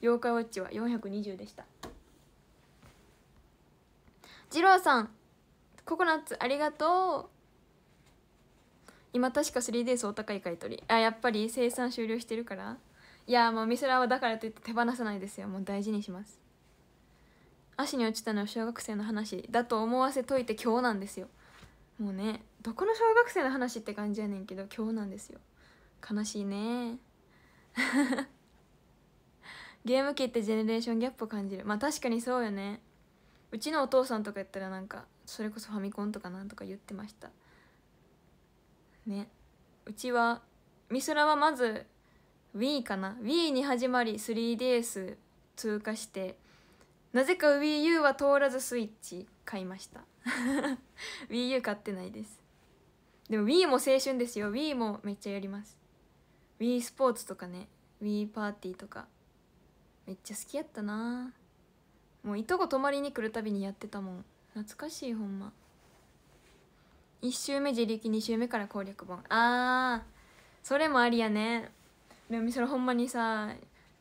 妖怪ウォッチは420でした次郎さんココナッツありがとう今確か3 d s お高い買い取りあやっぱり生産終了してるからいやもうミスラはだからといって手放さないですよもう大事にします足に落ちたのは小学生の話だと思わせといて今日なんですよもうねどこの小学生の話って感じやねんけど今日なんですよ悲しいね ゲーム機ってジェネレーションギャップを感じるまあ確かにそうよねうちのお父さんとかやったらなんかそれこそファミコンとかなんとか言ってましたねうちはミスラはまず Wii かな Wii に始まり 3DS 通過してなぜか WiiU は通らずスイッチ買いました WiiU 買ってないですでも Wii も青春ですよ Wii もめっちゃやります Wii スポーツとかね Wii パーティーとかめっちゃ好きやったなもういとこ泊まりに来るたびにやってたもん懐かしいほんま1周目自力2周目から攻略本あーそれもありやねでもそれほんまにさ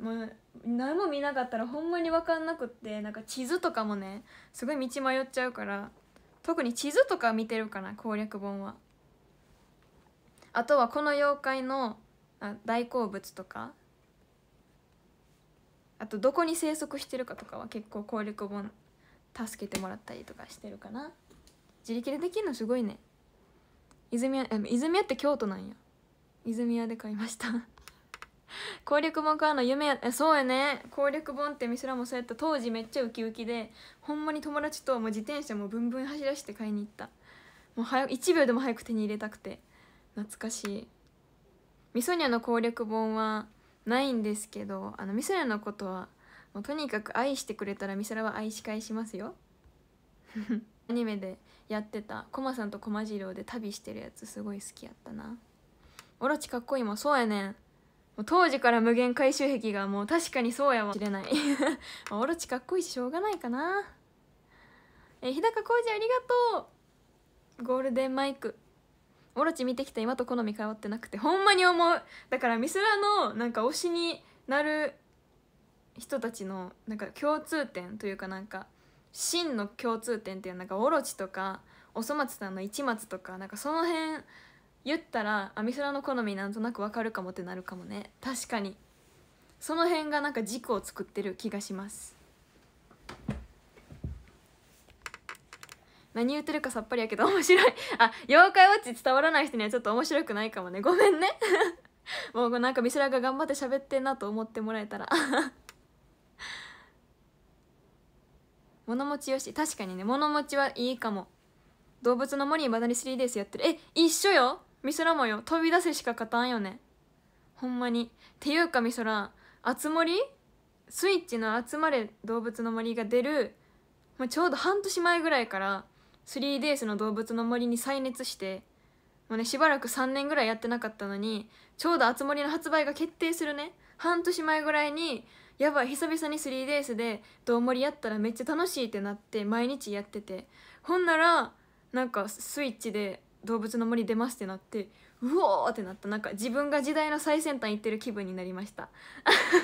もう何も見なかったらほんまに分かんなくってなんか地図とかもねすごい道迷っちゃうから特に地図とか見てるかな攻略本はあとはこの妖怪のあ大好物とかあとどこに生息してるかとかは結構攻略本助けてもらったりとかしてるかな自力でできるのすごいね泉屋泉屋って京都なんや泉屋で買いました 攻略本かうの夢やえそうやね攻略本ってミスもそうやった当時めっちゃウキウキでほんまに友達ともう自転車もブンブン走らして買いに行ったもう早1秒でも早く手に入れたくて懐かしいみそにゃの攻略本はないんですけどあのみそにゃのことはもうとにかく愛してくれたらみそらは愛し返しますよ アニメでやってたコマさんとコマロ郎で旅してるやつすごい好きやったなオロチかっこいいもんそうやねん当時から無限回収癖がもう確かにそうやわしれない オロチかっこいいししょうがないかなえ日高浩二ありがとうゴールデンマイクオロチ見てきた今と好み変わってなくてほんまに思うだからミスラのなんか推しになる人たちのなんか共通点というかなんか真の共通点っていうなんかオロチとかおそ松さんの市松とかなんかその辺言ったらアミスラの好みなんとなくわかるかもってなるかもね確かにその辺がなんか軸を作ってる気がします何言ってるかさっぱりやけど面白いあ妖怪ウォッチ伝わらない人にはちょっと面白くないかもねごめんね もうなんかミスラが頑張って喋ってんなと思ってもらえたら物持ちよし確かにね物持ちはいいかも動物の森にバナリ 3DS やってるえ一緒よみそらもよ飛び出せしか勝たんよねほんまにていうかみそらあつ森スイッチの「集まれ動物の森」が出る、まあ、ちょうど半年前ぐらいから3 d s の動物の森に再熱してもうねしばらく3年ぐらいやってなかったのにちょうど「あつ森」の発売が決定するね半年前ぐらいにやばい久々に 3days でどうもりやったらめっちゃ楽しいってなって毎日やっててほんならなんかスイッチで動物の森出ますってなってうおーってなったなんか自分が時代の最先端行ってる気分になりました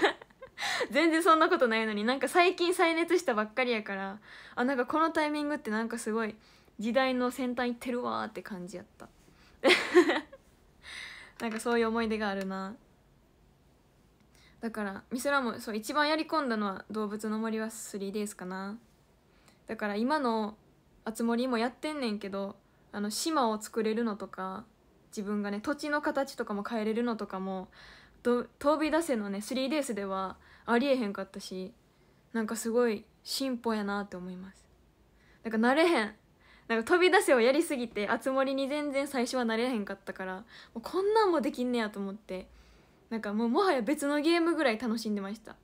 全然そんなことないのになんか最近再熱したばっかりやからあなんかこのタイミングってなんかすごい時代の先端行ってるわーって感じやった なんかそういう思い出があるなだからミスラもそう一番やり込んだのは「動物の森」は3 d s かなだから今のあつ森もやってんねんけどあの島を作れるのとか自分がね土地の形とかも変えれるのとかも飛び出せのね3 d s ではありえへんかったしなんかすごい進歩やなって思いますなんか慣れへんなんか飛び出せをやりすぎてあつ森に全然最初は慣れへんかったからもうこんなんもできんねやと思ってなんかもうもはや別のゲームぐらい楽しんでました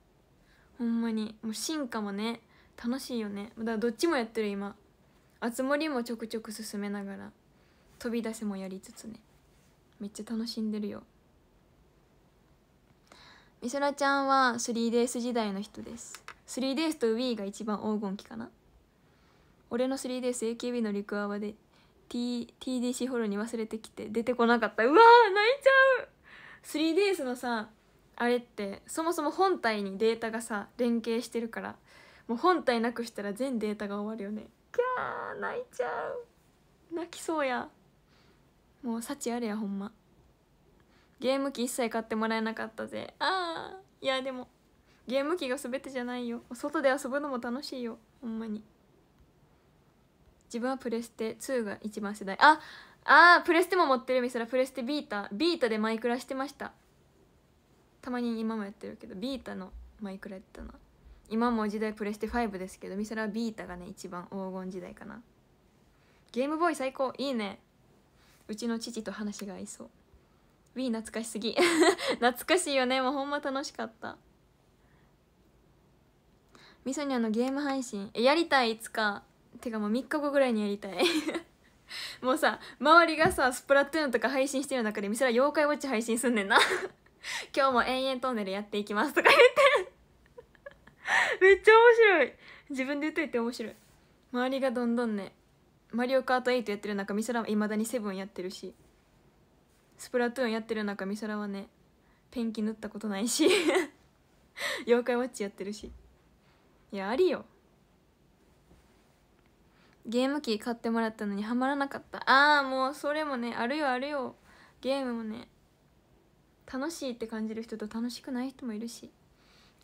ほんまにもう進化もね楽しいよねだからどっちもやってる今あつ森もちょくちょく進めながら飛び出せもやりつつねめっちゃ楽しんでるよ美空ちゃんは 3days 時代の人です 3days と Wii が一番黄金期かな俺の 3daysAKB のリクアワで、T、TDC ホルに忘れてきて出てこなかったうわー泣いちゃ3 d s のさあれってそもそも本体にデータがさ連携してるからもう本体なくしたら全データが終わるよねキャー泣いちゃう泣きそうやもう幸あれやほんまゲーム機一切買ってもらえなかったぜあーいやでもゲーム機が全てじゃないよ外で遊ぶのも楽しいよほんまに自分はプレステ2が一番世代あっああプレステも持ってるみそらプレステビータビータでマイクラしてましたたまに今もやってるけどビータのマイクラやったな今も時代プレステ5ですけどミサラビータがね一番黄金時代かなゲームボーイ最高いいねうちの父と話が合いそう Wii 懐かしすぎ 懐かしいよねもうほんま楽しかったみそにゃのゲーム配信えやりたいいつかてかもう3日後ぐらいにやりたいもうさ周りがさスプラトゥーンとか配信してる中でみそら妖怪ウォッチ配信すんねんな 今日も延々トンネルやっていきますとか言って めっちゃ面白い自分で言っといて面白い周りがどんどんねマリオカート8やってる中みそらいまだにセブンやってるしスプラトゥーンやってる中みそらはねペンキ塗ったことないし 妖怪ウォッチやってるしいやありよゲーム機買ってもらったのにハマらなかったああもうそれもねあるよあるよゲームもね楽しいって感じる人と楽しくない人もいるし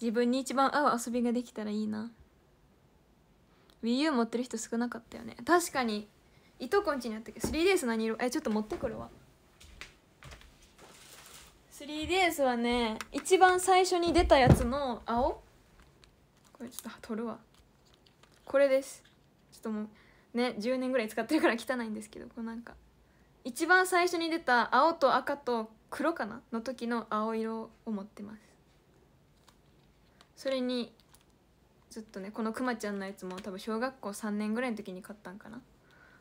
自分に一番合う遊びができたらいいな WiiU 持ってる人少なかったよね確かにいとこんちにあったけど 3DS 何色えちょっと持ってくるわ 3DS はね一番最初に出たやつの青これちょっと取るわこれですちょっともうね10年ぐらい使ってるから汚いんですけどこうなんか一番最初に出た青と赤と黒かなの時の青色を持ってますそれにずっとねこのくまちゃんのやつも多分小学校3年ぐらいの時に買ったんかな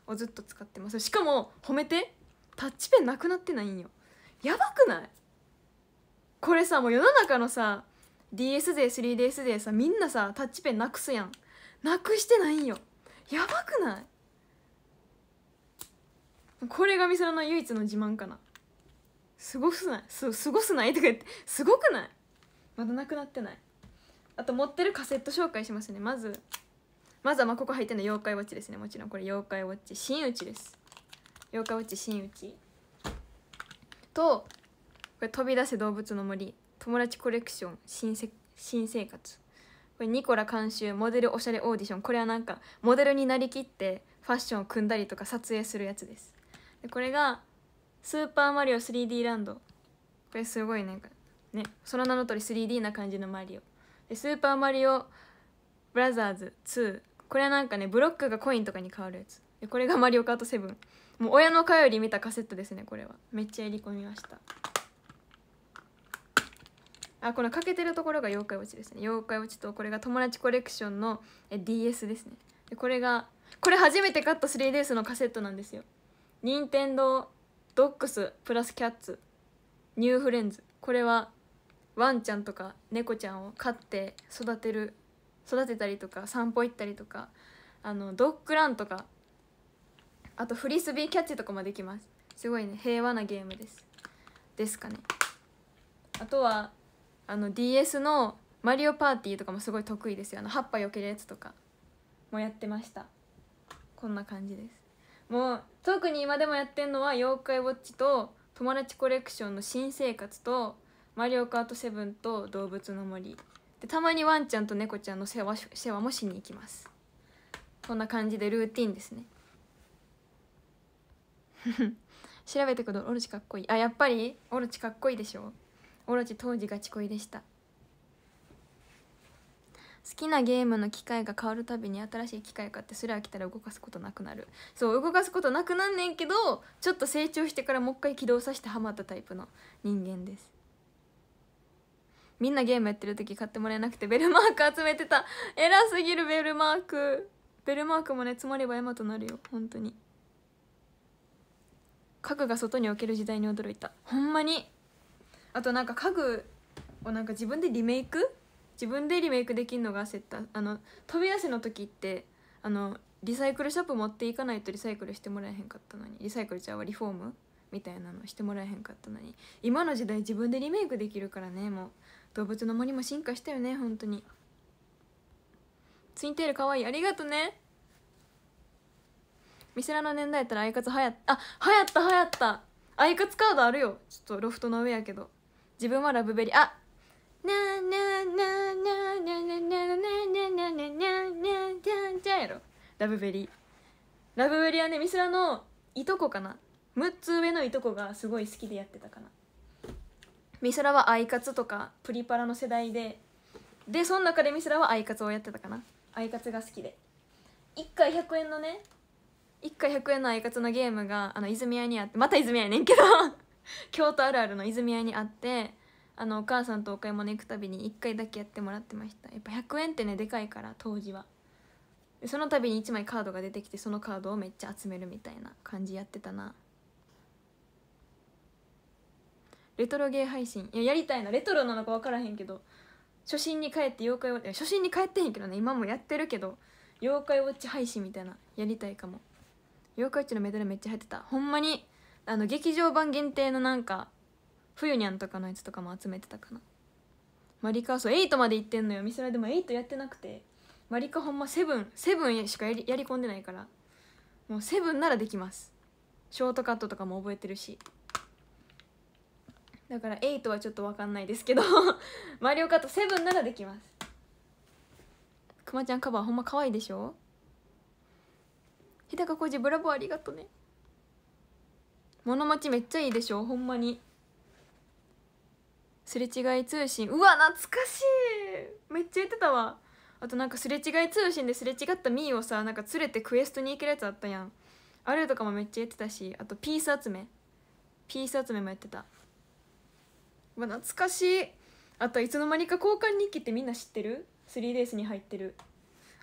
をずっと使ってますしかも褒めてタッチペンなくなってないんよやばくないこれさもう世の中のさ DS 勢 3DS 勢さみんなさタッチペンなくすやんなくしてないんよやばくないこれがミサラの唯一の自慢かなすごすないすすごすないとか言ってすごくないまだなくなってないあと持ってるカセット紹介しますねまずまずはまあここ入ってるの妖怪ウォッチですねもちろんこれ妖怪ウォッチ真打ちです妖怪ウォッチ真打ちとこれ飛び出せ動物の森友達コレクション新せ新生活これニコラ監修モデルおしゃれオーディションこれはなんかモデルになりきってファッションを組んだりとか撮影するやつですでこれが「スーパーマリオ 3D ランド」これすごいなんかねその名の通り 3D な感じのマリオで「スーパーマリオブラザーズ2」これはなんかねブロックがコインとかに変わるやつでこれが「マリオカート7」もう親の顔より見たカセットですねこれはめっちゃやり込みましたあこの欠けてるところが妖怪ウォッチですね妖怪ウォッチとこれが友達コレクションの DS ですねでこれがこれ初めて買った 3DS のカセットなんですよ任天堂ドックスプラスキャッツニューフレンズこれはワンちゃんとか猫ちゃんを飼って育てる育てたりとか散歩行ったりとかあのドッグランとかあとフリスビーキャッチとかもできますすごいね平和なゲームですですかねあとはあの DS の「マリオパーティー」とかもすごい得意ですよあの葉っぱよけるやつとかもやってましたこんな感じですもう特に今でもやってんのは「妖怪ウォッチ」と「友達コレクション」の新生活と「マリオカート7」と「動物の森」でたまにワンちゃんと猫ちゃんの世話世話もしに行きますこんな感じでルーティンですね調べてくるオルチかっこいいあやっぱりオルチかっこいいでしょオロチ当時ガチ恋でした好きなゲームの機械が変わるたびに新しい機械買ってそれ飽きたら動かすことなくなるそう動かすことなくなんねんけどちょっと成長してからもう一回起動させてハマったタイプの人間ですみんなゲームやってる時買ってもらえなくてベルマーク集めてた偉すぎるベルマークベルマークもね積まれば山となるよ本当に核が外に置ける時代に驚いたほんまにあとなんか家具をなんか自分でリメイク自分でリメイクできるのが焦ったあの飛び出の時ってあのリサイクルショップ持っていかないとリサイクルしてもらえへんかったのにリサイクルちゃうわリフォームみたいなのしてもらえへんかったのに今の時代自分でリメイクできるからねもう動物の森も進化したよね本当にツインテールかわいいありがとねミセラの年代やったらアイカツはやったあはやったはやったアイカツカードあるよちょっとロフトの上やけど自分はラブベリーあななななななななななやろラブベリーラブベリーはねミスラのいとこかな6つ上のいとこがすごい好きでやってたかなミスラはアイカツとかプリパラの世代ででその中でミスラはアイカツをやってたかなアイカツが好きで1回100円のね1回100円のアイカツのゲームがあの泉屋にあってまた泉屋やねんけど 京都あるあるの泉屋にあってあのお母さんとお買い物行くたびに1回だけやってもらってましたやっぱ100円ってねでかいから当時はその度に1枚カードが出てきてそのカードをめっちゃ集めるみたいな感じやってたなレトロゲー配信いややりたいなレトロなのか分からへんけど初心に帰って妖怪ウォッチ初心に帰ってへんけどね今もやってるけど妖怪ウォッチ配信みたいなやりたいかも妖怪ウォッチのメダルめっちゃ入ってたほんまにあの劇場版限定のなんか冬にゃんとかのやつとかも集めてたかなマリカそう8まで行ってんのよミスラでも8やってなくてマリカほんま7セブンしかやりやり込んでないからもうセブンならできますショートカットとかも覚えてるしだから8はちょっと分かんないですけど マリオカート7ならできますくまちゃんカバーほんま可愛いでしょ日高浩二ブラボーありがとね物持ちめっちゃいいでしょほんまにすれ違い通信うわ懐かしいめっちゃ言ってたわあとなんかすれ違い通信ですれ違ったミーをさなんか連れてクエストに行けるやつあったやんあれとかもめっちゃ言ってたしあとピース集めピース集めもやってたうわ懐かしいあといつの間にか交換日記ってみんな知ってる 3DS に入ってる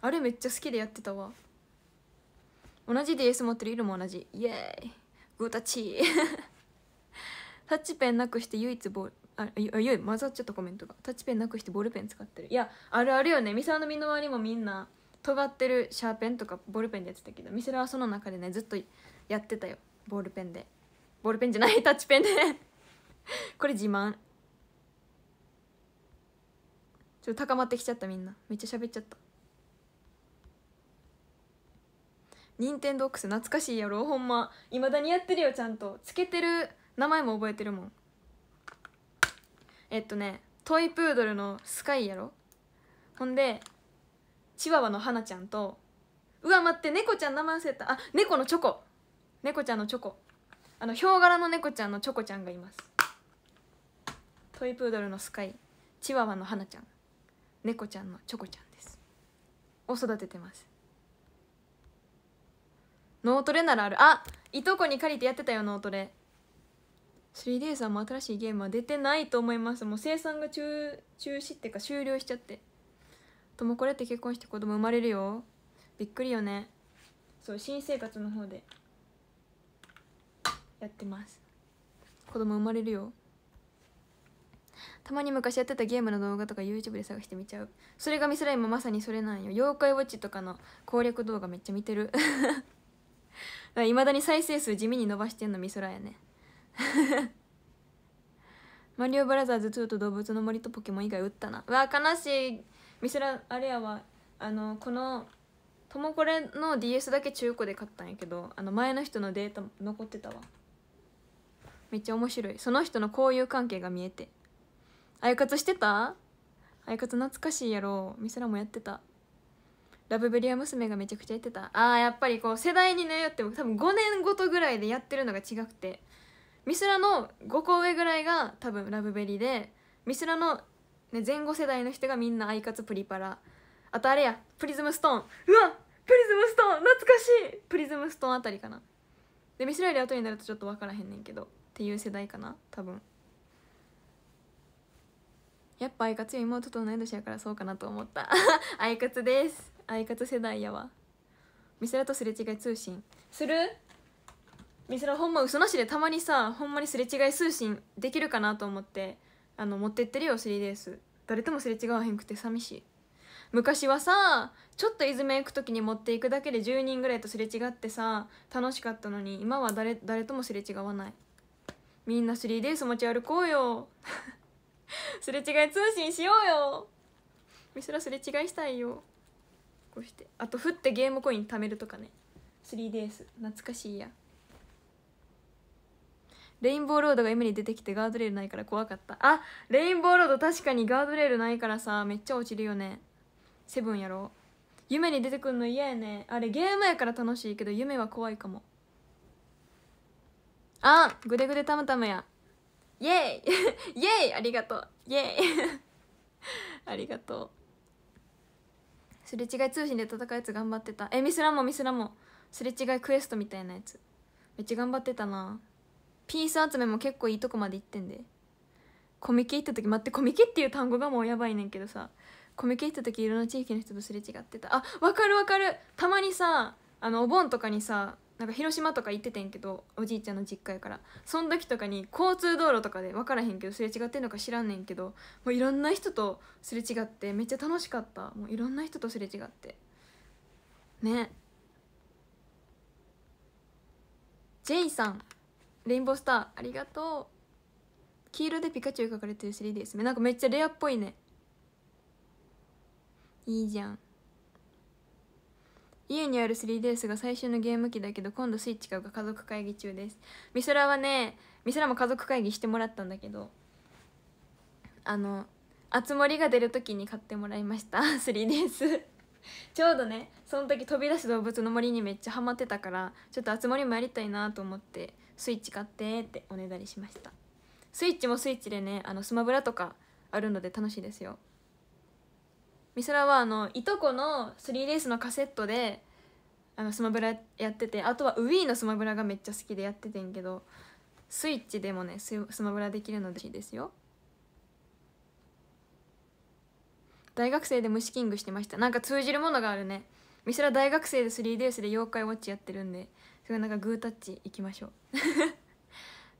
あれめっちゃ好きでやってたわ同じ DS 持ってる色も同じイエーイグータッチ タッチペンなくして唯一ボあよい混ざっちゃったコメントがタッチペンなくしてボールペン使ってるいやあるあるよねミサの身の回りもみんな尖ってるシャーペンとかボールペンでやってたけどミラはその中でねずっとやってたよボールペンでボールペンじゃないタッチペンで これ自慢ちょっと高まってきちゃったみんなめっちゃ喋っちゃった任天堂ス懐かしいやろほんまいまだにやってるよちゃんとつけてる名前も覚えてるもんえっとねトイプードルのスカイやろほんでチワワの花ちゃんとうわ待って猫ちゃん名前忘れたあ猫のチョコ猫ちゃんのチョコあのヒョウ柄の猫ちゃんのチョコちゃんがいますトイプードルのスカイチワワの花ちゃん猫ちゃんのチョコちゃんですを育ててます脳トレならあるあいとこに借りてやってたよ脳トレ 3D さんも新しいゲームは出てないと思いますもう生産が中中止っていうか終了しちゃってともこれって結婚して子供生まれるよびっくりよねそう新生活の方でやってます子供生まれるよたまに昔やってたゲームの動画とか YouTube で探してみちゃうそれが見せられ今まさにそれなんよ妖怪ウォッチとかの攻略動画めっちゃ見てる いまだに再生数地味に伸ばしてんのミスラやね マリオブラザーズ2と動物の森とポケモン以外打ったなうわ悲しいミスラあれやわあのこのともこれの DS だけ中古で買ったんやけどあの前の人のデータ残ってたわめっちゃ面白いその人の交友関係が見えてあやかつしてたあやかつ懐かしいやろミスラもやってたラブブリア娘がめちゃくちゃ言ってたああやっぱりこう世代にねよっても多分5年ごとぐらいでやってるのが違くてミスラの5個上ぐらいが多分ラブベリでミスラの、ね、前後世代の人がみんなアイカツプリパラあとあれやプリズムストーンうわプリズムストーン懐かしいプリズムストーンあたりかなでミスラより後になるとちょっと分からへんねんけどっていう世代かな多分やっぱアイカツよ妹と同い年やからそうかなと思ったアイカツです相方世代やわミスラとすれ違い通信するミスラほんま嘘なしでたまにさほんまにすれ違い通信できるかなと思ってあの持ってってるよ 3DS 誰ともすれ違わへんくて寂しい昔はさちょっと泉ず行く時に持っていくだけで10人ぐらいとすれ違ってさ楽しかったのに今は誰誰ともすれ違わないみんな 3DS 持ち歩こうよ すれ違い通信しようよミスラすれ違いしたいよこしてあと振ってゲームコイン貯めるとかね 3DS 懐かしいやレインボーロードが夢に出てきてガードレールないから怖かったあレインボーロード確かにガードレールないからさめっちゃ落ちるよねセブンやろ夢に出てくんの嫌やねあれゲームやから楽しいけど夢は怖いかもあグデグデタムタムやイエーイ イエーイありがとうイエーイ ありがとうすれ違い通信で戦うやつ頑張ってたえミスラモミスラモすれ違いクエストみたいなやつめっちゃ頑張ってたなピース集めも結構いいとこまで行ってんでコミケ行った時待ってコミケっていう単語がもうやばいねんけどさコミケ行った時いろんな地域の人とすれ違ってたあわかるわかるたまにさあのお盆とかにさなんか広島とか行っててんけどおじいちゃんの実家やからそん時とかに交通道路とかで分からへんけどすれ違ってんのか知らんねんけどもういろんな人とすれ違ってめっちゃ楽しかったもういろんな人とすれ違ってねジェイさんレインボースターありがとう黄色でピカチュウ描かれてる 3D ですねなんかめっちゃレアっぽいねいいじゃん家にある 3DS が最初のゲーム機だけど今度スイッチ買うか家族会議中です美ラはね美ラも家族会議してもらったんだけどあのあつ森が出る時に買ってもらいました 3DS ちょうどねその時飛び出す動物の森にめっちゃハマってたからちょっとあつ森もやりたいなと思ってスイッチ買ってっておねだりしましたスイッチもスイッチでねあのスマブラとかあるので楽しいですよミスラはあのいとこの3レースのカセットであのスマブラやっててあとは Wii のスマブラがめっちゃ好きでやっててんけどスイッチでもねスマブラできるのでいいですよ大学生で虫キングしてましたなんか通じるものがあるねミスラ大学生で 3DS で妖怪ウォッチやってるんですごいなんかグータッチいきましょう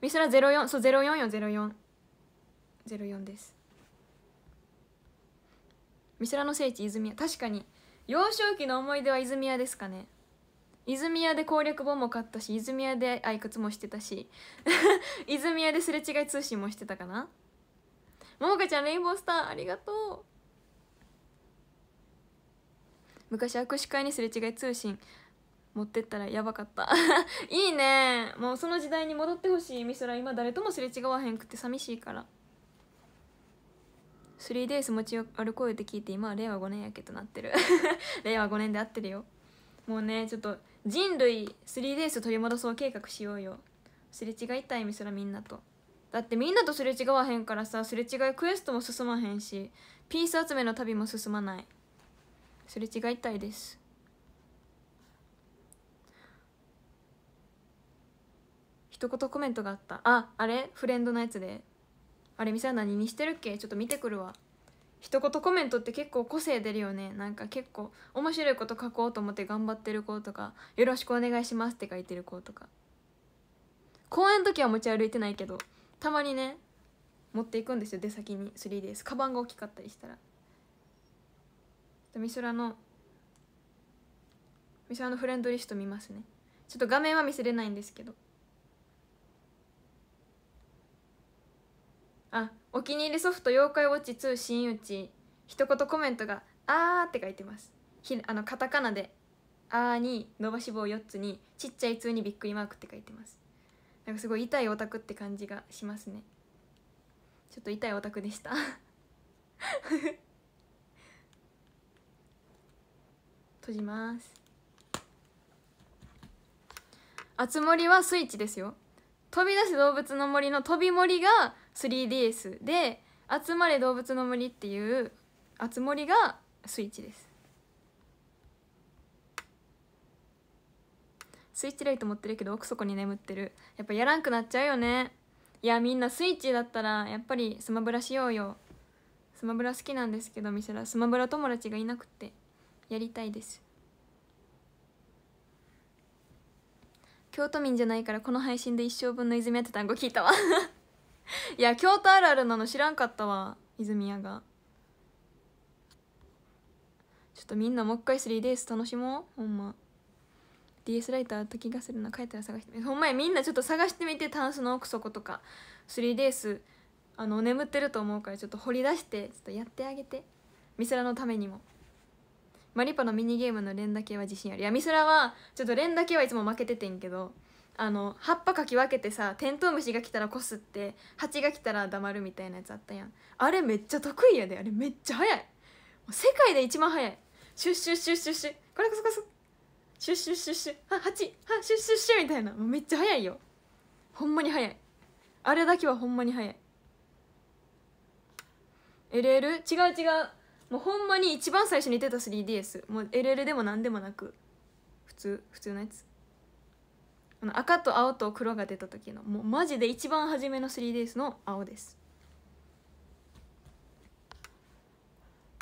ミスラ04そう04よ0404ですミスラの聖地泉谷確かに幼少期の思い出は泉谷ですかね泉谷で攻略本も買ったし泉谷であいもしてたし 泉谷ですれ違い通信もしてたかなももかちゃんレインボースターありがとう昔握手会にすれ違い通信持ってったらやばかった いいねもうその時代に戻ってほしい美空今誰ともすれ違わへんくて寂しいから 3days 持ち歩こうよって聞いて今は令和5年やけとなってる 令和5年で合ってるよもうねちょっと人類 3days 取り戻そう計画しようよすれ違いたいみすらみんなとだってみんなとすれ違わへんからさすれ違いクエストも進まへんしピース集めの旅も進まないすれ違いたいです一言コメントがあったああれフレンドのやつであれみさ何にしてるっけちょっと見てくるわ一言コメントって結構個性出るよねなんか結構面白いこと書こうと思って頑張ってる子とか「よろしくお願いします」って書いてる子とか公園の時は持ち歩いてないけどたまにね持っていくんですよ出先に 3DS カバンが大きかったりしたらミスラのミスラのフレンドリスト見ますねちょっと画面は見せれないんですけどあお気に入りソフト「妖怪ウォッチ2新内」一言コメントが「あー」って書いてますひあのカタカナで「あー」に伸ばし棒4つにちっちゃい「2」にびっくりマークって書いてますなんかすごい痛いオタクって感じがしますねちょっと痛いオタクでした 閉じますあつ森はスイッチですよ飛び出す動物の森の飛び森が 3DS で「集まれ動物の森」っていう「あつ森」がスイッチですスイッチライト持ってるけど奥底に眠ってるやっぱやらんくなっちゃうよねいやみんなスイッチだったらやっぱりスマブラしようよスマブラ好きなんですけどミせらスマブラ友達がいなくてやりたいです京都民じゃないからこの配信で一生分の泉やってんご聞いたわいや京都あるあるなの知らんかったわ泉谷がちょっとみんなもう一回 3DS 楽しもうほんま DS ライターあった気がするな帰ったら探してみほんまやみんなちょっと探してみてタンスの奥底とか 3DS あの眠ってると思うからちょっと掘り出してちょっとやってあげてミスラのためにもマリパのミニゲームの連打系は自信あるいやミスラはちょっと連打系はいつも負けててんけどあの葉っぱかき分けてさテントウムシが来たらこすって蜂が来たら黙るみたいなやつあったやんあれめっちゃ得意やであれめっちゃ早い世界で一番早いシュッシュッシュッシュッシュこれこそこそシュッシュッシュッシュあ蜂あシュッシュッシュみたいなめっちゃ早いよほんまに早いあれだけはほんまに早い LL? 違う違うもうほんまに一番最初に出た 3DS もう LL でも何でもなく普通普通のやつあの赤と青と黒が出た時のもうマジで一番初めの3 d デー s の青です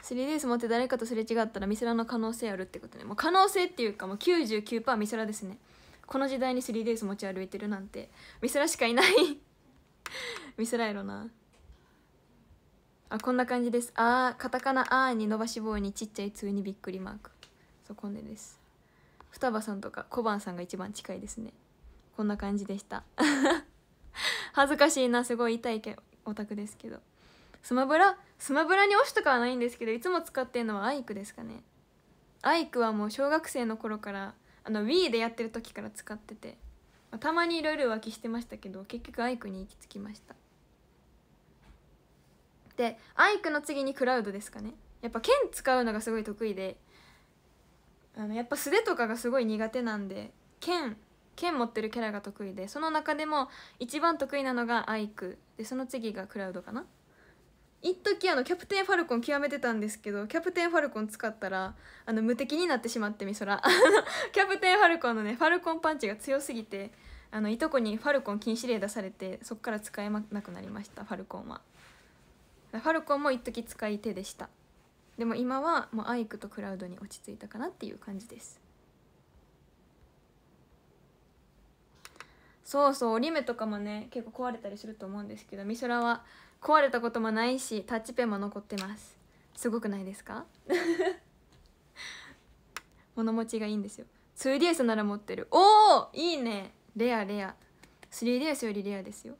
3 d デー s 持って誰かとすれ違ったらミセラの可能性あるってことねもう可能性っていうかもう99%ミセラですねこの時代に3 d デー s 持ち歩いてるなんてミセラしかいない ミセラやろなあこんな感じですあーカタカナ「あ」に伸ばし棒にちっちゃい「通」にびっくりマークそこんでです双葉さんとか小判さんが一番近いですねこんな感じでした 恥ずかしいなすごい痛いけオタクですけどスマブラスマブラに推しとかはないんですけどいつも使ってるのはアイクですかねアイクはもう小学生の頃からあの Wii でやってる時から使ってて、まあ、たまにいろいろ浮気してましたけど結局アイクに行き着きましたでアイクの次にクラウドですかねやっぱ剣使うのがすごい得意であのやっぱ素手とかがすごい苦手なんで剣剣持ってるキャラが得意でその中でも一番得意なのがアイクでその次がクラウドかな一時あのキャプテンファルコン極めてたんですけどキャプテンファルコン使ったらあの無敵になってしまってみそらキャプテンファルコンのねファルコンパンチが強すぎてあのいとこにファルコン禁止令出されてそっから使えなくなりましたファルコンはファルコンも一時使い手でしたでも今はもうアイクとクラウドに落ち着いたかなっていう感じですそうそう折り目とかもね結構壊れたりすると思うんですけど美空は壊れたこともないしタッチペンも残ってますすごくないですか 物持ちがいいんですよ 2DS なら持ってるおおいいねレアレア 3DS よりレアですよ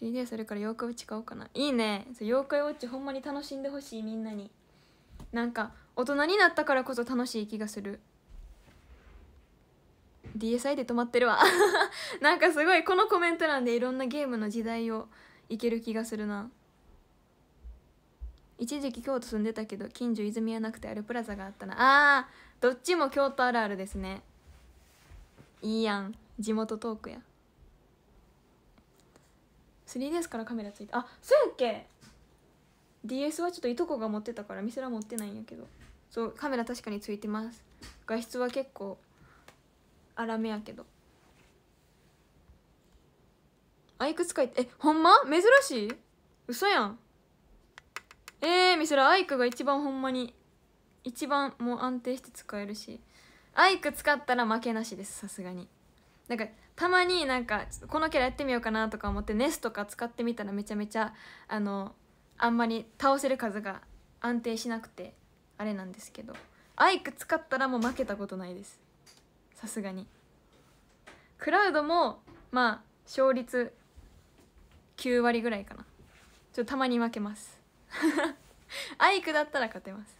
3DS それから妖怪ウォッチ買おうかないいね妖怪ウォッチほんまに楽しんでほしいみんなになんか大人になったからこそ楽しい気がする DSI で止まってるわ なんかすごいこのコメント欄でいろんなゲームの時代をいける気がするな一時期京都住んでたけど近所泉はなくてアルプラザがあったなあーどっちも京都あるあるですねいいやん地元トークや 3DS からカメラついたあそうやっけ DS はちょっといとこが持ってたから店は持ってないんやけどそうカメラ確かについてます画質は結構粗めやけどアイク使いえほんま珍しい嘘やんえー、ミスラアイクが一番ほんまに一番もう安定して使えるしアイク使ったら負けなしですさすがになんかたまになんかこのキャラやってみようかなとか思ってネスとか使ってみたらめちゃめちゃあのあんまり倒せる数が安定しなくてあれなんですけどアイク使ったらもう負けたことないですさすがにクラウドもまあ勝率9割ぐらいかなちょっとたまに負けます アイクだったら勝てます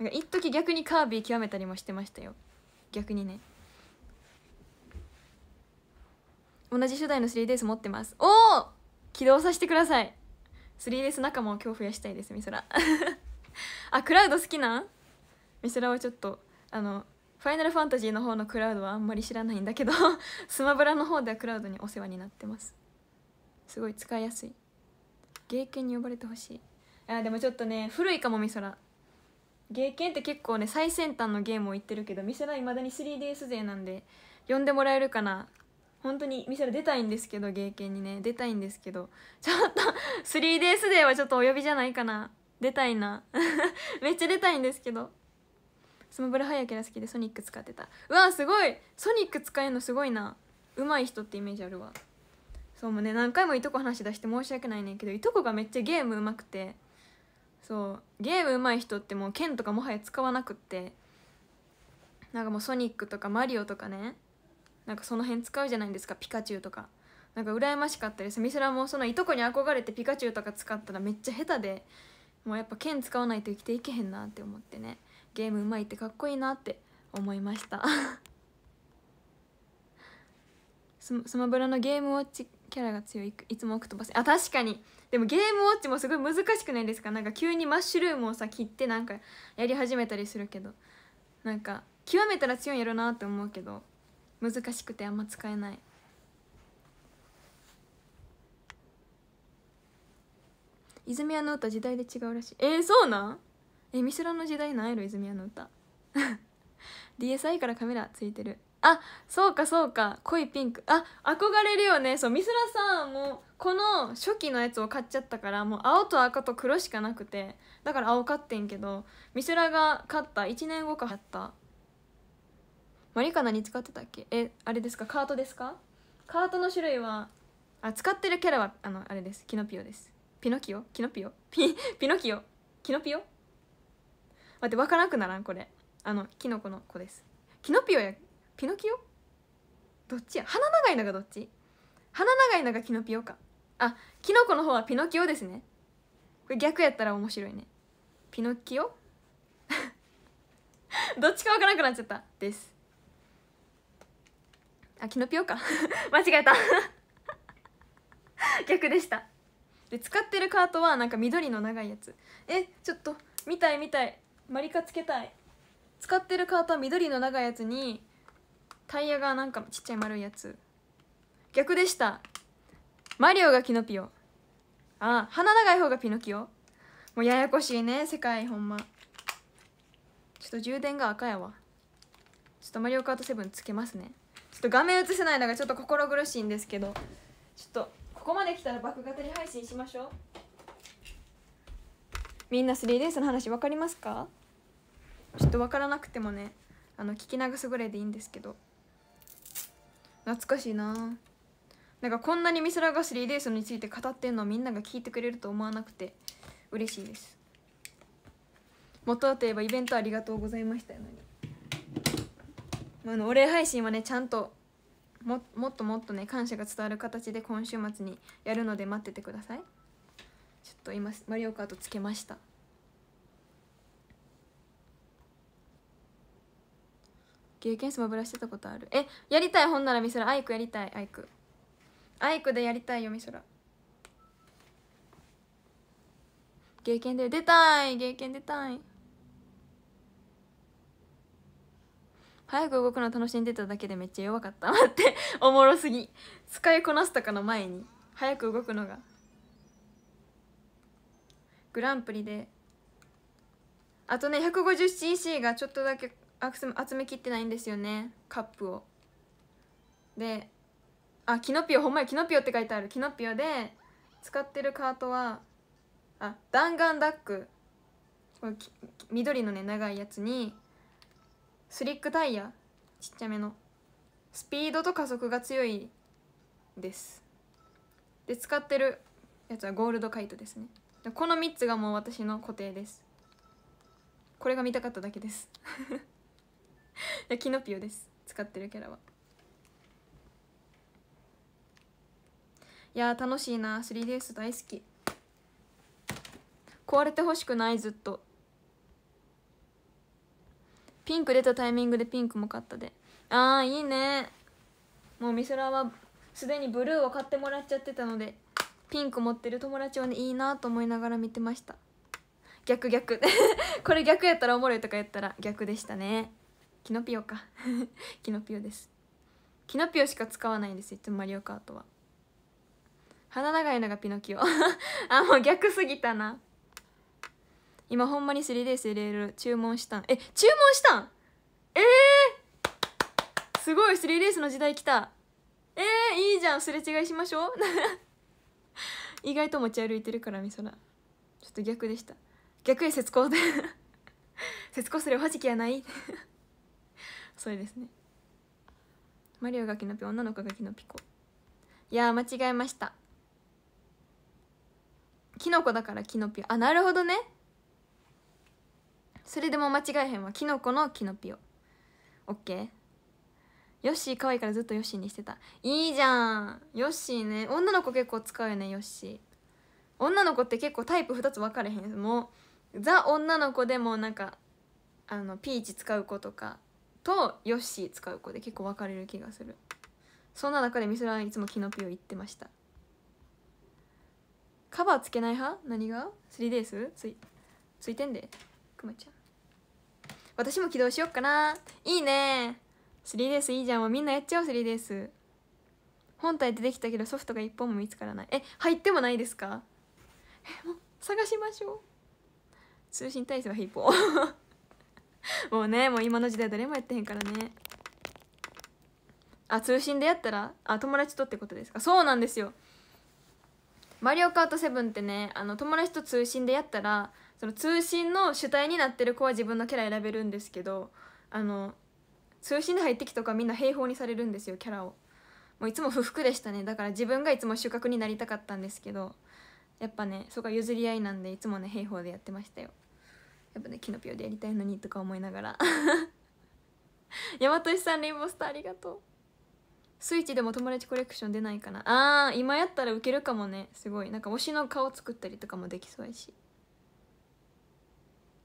なんか一時逆にカービィ極めたりもしてましたよ逆にね同じ初代の 3DS 持ってますおお起動させてください 3DS 仲間を今日増やしたいですみそらあクラウド好きなんみそらはちょっとあの「ファイナルファンタジー」の方のクラウドはあんまり知らないんだけど スマブラの方ではクラウドにお世話になってますすごい使いやすい芸ーに呼ばれてほしいあでもちょっとね古いかも美空らーケって結構ね最先端のゲームを言ってるけど美空いまだに 3DS 勢なんで呼んでもらえるかな本当にミシャ出たいんですけど芸犬にね出たいんですけどちょっと 3DS 勢はちょっとお呼びじゃないかな出たいな めっちゃ出たいんですけどスマブラ早ければ好きでソニック使ってたうわすごいソニック使えるのすごいな上手い人ってイメージあるわそうもね何回もいとこ話出して申し訳ないねんけどいとこがめっちゃゲーム上手くてそうゲーム上手い人ってもう剣とかもはや使わなくってなんかもうソニックとかマリオとかねなんかその辺使うじゃないですかピカチュウとかなんか羨ましかったですミスラもそのいとこに憧れてピカチュウとか使ったらめっちゃ下手でもうやっぱ剣使わないと生きていけへんなって思ってねゲームうまいってかっこいいなって思いました スマブラのゲームウォッチキャラが強いいつもオクトパスあ確かにでもゲームウォッチもすごい難しくないですかなんか急にマッシュルームをさ切ってなんかやり始めたりするけどなんか極めたら強いんやろなって思うけど難しくてあんま使えない泉谷の歌時代で違うらしいえー、そうなんえミスラの時代なんやろ泉谷の歌 DSI からカメラついてるあそうかそうか濃いピンクあ憧れるよねそうミスラさんもこの初期のやつを買っちゃったからもう青と赤と黒しかなくてだから青買ってんけどミスラが買った1年後か買ったマリカ何使ってたっけえあれですかカートですかカートの種類はあ使ってるキャラはあのあれですキノピオですピノキオキノピオピピノキオキノピオ待ってわからなくならんこれあのキノコの子ですキノピオやピノキオどっちや鼻長いのがどっち鼻長いのがキノピオかあキノコの方はピノキオですねこれ逆やったら面白いねピノキオ どっちかわからなくなっちゃったですあキノピオか 間違えた 逆でしたで使ってるカートはなんか緑の長いやつえちょっと見たい見たいマリカつけたい使ってるカートは緑の長いやつにタイヤがなんかちっちゃい丸いやつ逆でしたマリオがキノピオああ鼻長い方がピノキオもうややこしいね世界ほんまちょっと充電が赤やわちょっとマリオカート7つけますねちょっと画面映せないのがちょっと心苦しいんですけどちょっとここまで来たら爆語り配信しましょうみんな3 d s の話分かりますかちょっと分からなくてもねあの聞き流すぐらいでいいんですけど懐かしいななんかこんなにミスラが 3days について語ってるのをみんなが聞いてくれると思わなくて嬉しいです元はといえばイベントありがとうございましたのに、あのお礼配信はねちゃんとももっともっとね感謝が伝わる形で今週末にやるので待っててくださいちょっと今マリオカートつけました経験スマブラしてたことあるえやりたい本ならみそらアイクやりたいアイクアイクでやりたいよみそら経験で出たい経験出たい早く動くの楽しんでただけでめっちゃ弱かった待っておもろすぎ使いこなせたかの前に早く動くのがグランプリであとね 150cc がちょっとだけ集めきってないんですよねカップをであキノピオほんまやキノピオって書いてあるキノピオで使ってるカートはあ弾丸ダックこれ緑のね長いやつにスリックタイヤちっちゃめのスピードと加速が強いですで使ってるやつはゴールドカイトですねこの3つがもう私の固定ですこれが見たかっただけです キノピオです使ってるキャラはいや楽しいな 3DS 大好き壊れてほしくないずっとピンク出たタイミングでピンクも買ったでああいいねもうミスラはすでにブルーを買ってもらっちゃってたのでピンク持ってる友達はねいいなと思いながら見てました逆逆 これ逆やったらおもろいとか言ったら逆でしたねキノピオか キノピオですキノピオしか使わないんですいつもマリオカートは鼻長いのがピノキオ あもう逆すぎたな今ほんまに 3DS 入れる注文したんえ注文したんえー、すごい 3DS の時代来たえー、いいじゃんすれ違いしましょう意外と持ち歩いてるからみそらちょっと逆でした逆へ節子で 節子するおはじきやない そうですねマリオがきのピ女の子がきのピコいや間違えましたキノコだからキノピオあなるほどねそれでも間違えへんわキノコのキノピオオッケーヨッシー可愛いからずっとヨッシーにしてたいいじゃんヨッシーね女の子結構使うよねヨッシー女の子って結構タイプ2つ分かれへんもうザ女の子でもなんかあのピーチ使う子とかとヨッシー使う子で結構分かれる気がするそんな中でミスらはいつもキノピオ言ってましたカバーつけない派何が3ースついついてんでくまちゃん私も起動しよっかないいね 3DS いいじゃんもうみんなやっちゃおう 3DS 本体出てきたけどソフトが一本も見つからないえ入ってもないですかえもう探しましょう通信体制はヒッポもうねもう今の時代誰もやってへんからねあ通信でやったらあ友達とってことですかそうなんですよマリオカート7ってねあの友達と通信でやったらその通信の主体になってる子は自分のキャラ選べるんですけどあの通信で入ってきとかみんな平方にされるんですよキャラをもういつも不服でしたねだから自分がいつも収穫になりたかったんですけどやっぱねそこは譲り合いなんでいつもね平方でやってましたよやっぱねキノピオでやりたいのにとか思いながら大和 さんレインボースターありがとうスイッチでも友達コレクション出ないかなあー今やったらウケるかもねすごいなんか推しの顔作ったりとかもできそうやし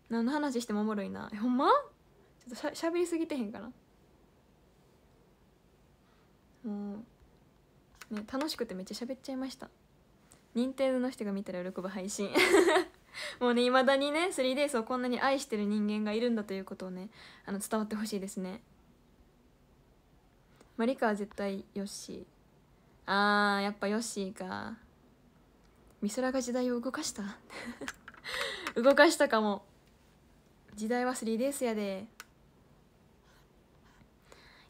何の話してもおもろいなほんまちょっとしゃべりすぎてへんかなもう、ね、楽しくてめっちゃ喋っちゃいました認定の人が見たら喜ぶ配信 もうねいまだにね 3days をこんなに愛してる人間がいるんだということをねあの伝わってほしいですねマリカは絶対ヨッシーあーやっぱヨッシーか美空が時代を動かした 動かしたかも時代は 3days やで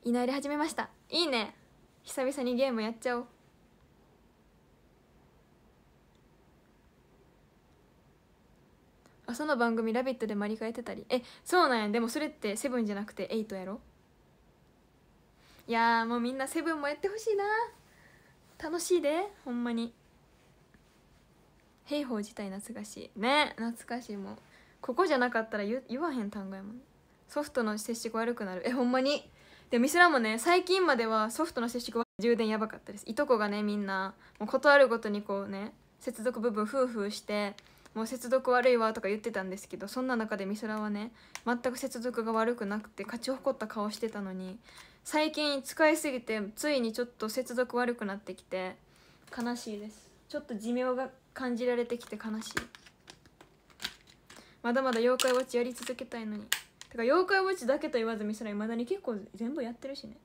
いなり始めましたいいね久々にゲームやっちゃおう朝の番組「ラビット!」でマリカやってたりえそうなんやでもそれってセブンじゃなくてエイトやろいやもうみんなセブンもやってほしいな楽しいでほんまに兵法自体懐かしいね懐かしいもうここじゃなかったら言わへん単語やもんソフトの接触悪くなるえほんまにでミスラもね最近まではソフトの接触は充電やばかったですいとこがねみんなもうことあるごとにこうね接続部分フーフーしてもう接続悪いわとか言ってたんですけどそんな中でスらはね全く接続が悪くなくて勝ち誇った顔してたのに最近使いすぎてついにちょっと接続悪くなってきて悲しいですちょっと寿命が感じられてきて悲しいまだまだ妖怪ウォッチやり続けたいのにだから妖怪ウォッチだけと言わず見せないまだに結構全部やってるしね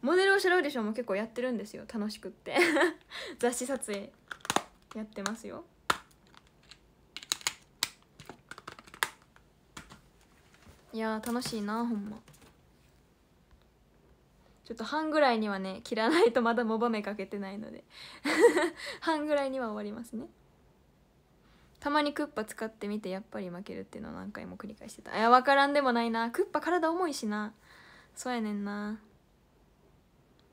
モデルを知るオーディションも結構やってるんですよ楽しくって 雑誌撮影やってますよいや楽しいなほんまちょっと半ぐらいにはね切らないとまだモバめかけてないので 半ぐらいには終わりますねたまにクッパ使ってみてやっぱり負けるっていうのを何回も繰り返してたいや分からんでもないなクッパ体重いしなそうやねんな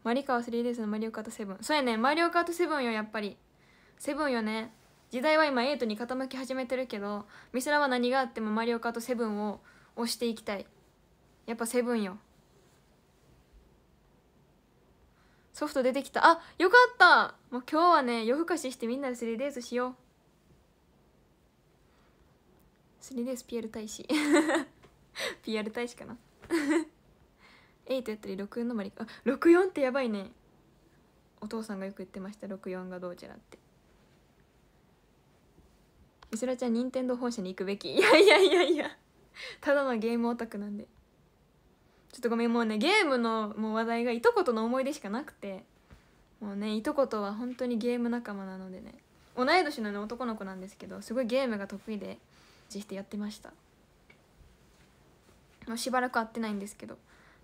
マリカは 3DS のマリオカート7そうやねんマリオカート7よやっぱり7よね時代は今8に傾き始めてるけどミスラは何があってもマリオカート7を押していきたいやっぱ7よソフト出てきたあよかったもう今日はね夜更かししてみんなで 3DS しようそれです PR 大使 PR 大使かな8 やったり64のまりあ64ってやばいねお父さんがよく言ってました64がどうじゃらってみすらちゃん任天堂本社に行くべき いやいやいやいやただのゲームオタクなんでちょっとごめんもうねゲームのもう話題がいとことの思い出しかなくてもうねいとことは本当にゲーム仲間なのでね同い年の、ね、男の子なんですけどすごいゲームが得意でチしてやってましたもうしばらく会ってないんですけど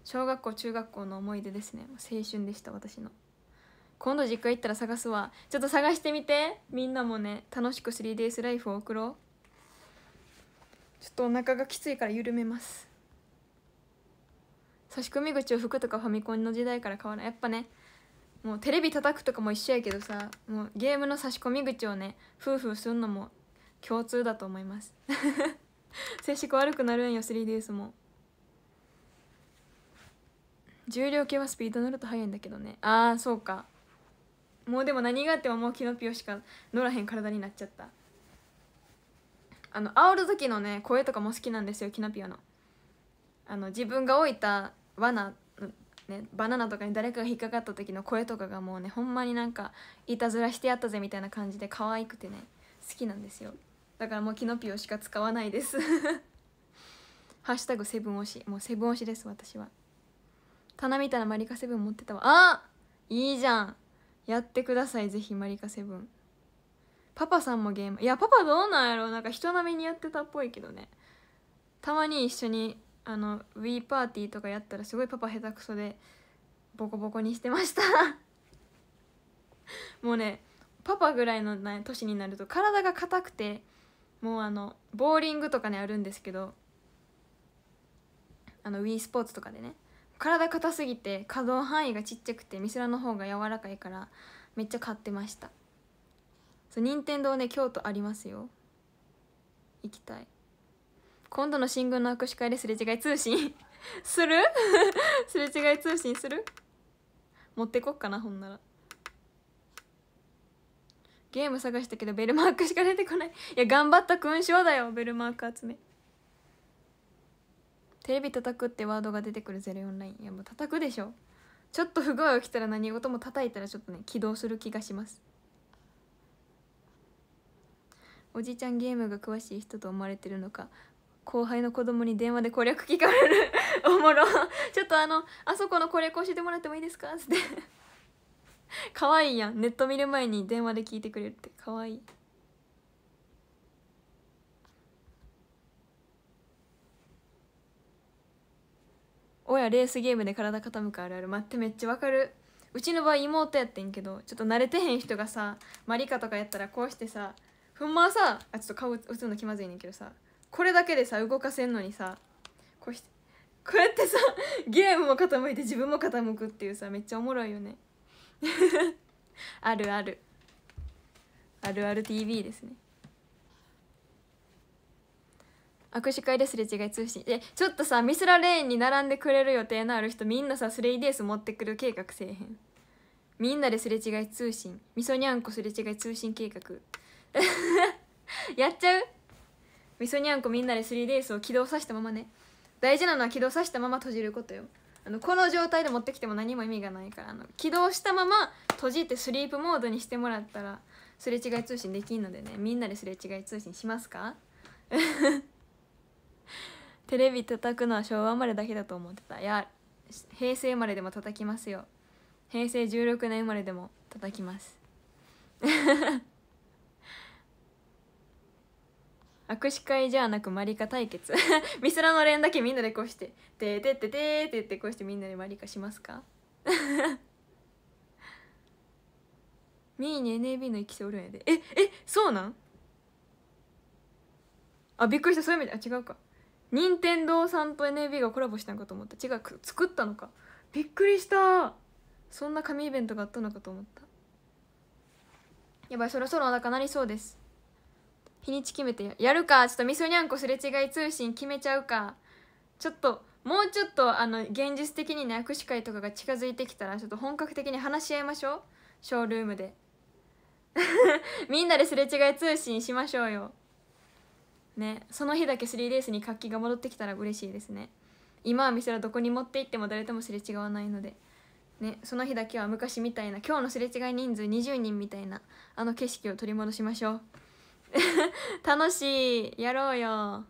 小学校中学校の思い出ですね青春でした私の今度実家行ったら探すわちょっと探してみてみんなもね楽しく3 d s ライフを送ろうちょっとお腹がきついから緩めます差し込み口を拭くとかファミコンの時代から変わらないやっぱねもうテレビ叩くとかも一緒やけどさもうゲームの差し込み口をね夫婦するのも共通だと思います 接触悪くなるんよ 3DS も重量系はスピード乗ると速いんだけどねああそうかもうでも何があってももうキノピオしか乗らへん体になっちゃったあの煽る時のね声とかも好きなんですよキノピオのあの自分が置いた罠ね、バナナとかに誰かが引っかかった時の声とかがもうねほんまになんかいたずらしてやったぜみたいな感じで可愛くてねきなんですよだからもうキノピオしか使わないです ハッシュタグセブン推しもうセブン推しです私は棚見たらマリカセブン持ってたわあいいじゃんやってくださいぜひマリカセブンパパさんもゲームいやパパどうなんやろなんか人並みにやってたっぽいけどねたまに一緒にあの w ィーパーティーとかやったらすごいパパ下手くそでボコボコにしてました もうねパパぐらいの、年になると体が硬くてもうあのボーリングとかねあるんですけどあの w e スポーツとかでね体硬すぎて可動範囲がちっちゃくてミスラの方が柔らかいからめっちゃ買ってましたそう任天堂ね京都ありますよ行きたい今度の新軍の握手会ですれ違い通信 する すれ違い通信する持ってこっかなほんならゲーム探したけどベルマークしか出てこないいや頑張った勲章だよベルマーク集めテレビ叩くってワードが出てくるゼロオンラインいやもう叩くでしょちょっと不具合起きたら何事も叩いたらちょっとね起動する気がしますおじいちゃんゲームが詳しい人と思われてるのか後輩の子供に電話で攻略聞かれる おもろちょっとあのあそこの攻略教えてもらってもいいですかって 可愛いやんネット見る前に電話で聞いてくれるって可愛い親レースゲームで体傾くあるある待ってめっちゃわかるうちの場合妹やってんけどちょっと慣れてへん人がさマリカとかやったらこうしてさふんまはさあちょっと顔映るの気まずいねんけどさこれだけでさ動かせんのにさこうしてこうやってさゲームも傾いて自分も傾くっていうさめっちゃおもろいよね あるあるあるある TV ですね握手会ですれ違い通信えちょっとさミスラレーンに並んでくれる予定のある人みんなさスデース持ってくる計画せえへんみんなですれ違い通信みそにゃんこすれ違い通信計画 やっちゃうみそにゃんこみんなで3ースを起動させたままね大事なのは起動させたまま閉じることよあのこの状態で持ってきても何も意味がないからあの起動したまま閉じてスリープモードにしてもらったらすれ違い通信できんのでねみんなですれ違い通信しますか テレビ叩くのは昭和生まれだけだと思ってたいや平成生まれでも叩きますよ平成16年生まれでも叩きます握手会じゃなくマリカ対決 ミスラの連だけみんなでこうして「ててててって言ってこうしてみんなでマリカしますかみ ーに NAB の行きそおるんやでええそうなんあびっくりしたそういう意味であ違うか任天堂さんと NAB がコラボしたんかと思った違う作ったのかびっくりしたそんな神イベントがあったのかと思ったやばいそろそろおかなりそうです日にち決めてやるかちょっとみそにゃんこすれ違い通信決めちゃうかちょっともうちょっとあの現実的にね握手会とかが近づいてきたらちょっと本格的に話し合いましょうショールームで みんなですれ違い通信しましょうよねその日だけ 3days に活気が戻ってきたら嬉しいですね今は店はどこに持って行っても誰ともすれ違わないのでねその日だけは昔みたいな今日のすれ違い人数20人みたいなあの景色を取り戻しましょう 楽しいやろうよ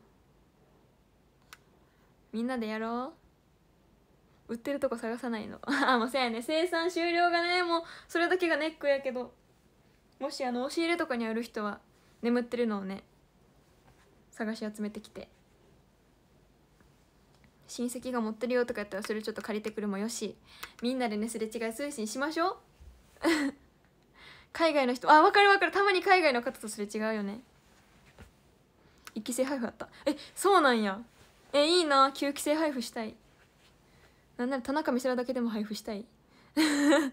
みんなでやろう売ってるとこ探さないの ああもうやね生産終了がねもうそれだけがネックやけどもしあの押し入れとかにある人は眠ってるのをね探し集めてきて親戚が持ってるよとかやったらそれちょっと借りてくるもよしみんなでねすれ違い推進しましょう 海外の人あ分かる分かるたまに海外の方とすれ違うよね1期生配布あったえそうなんやえいいな9期生配布したいなんなら田中美空だけでも配布したい ちょ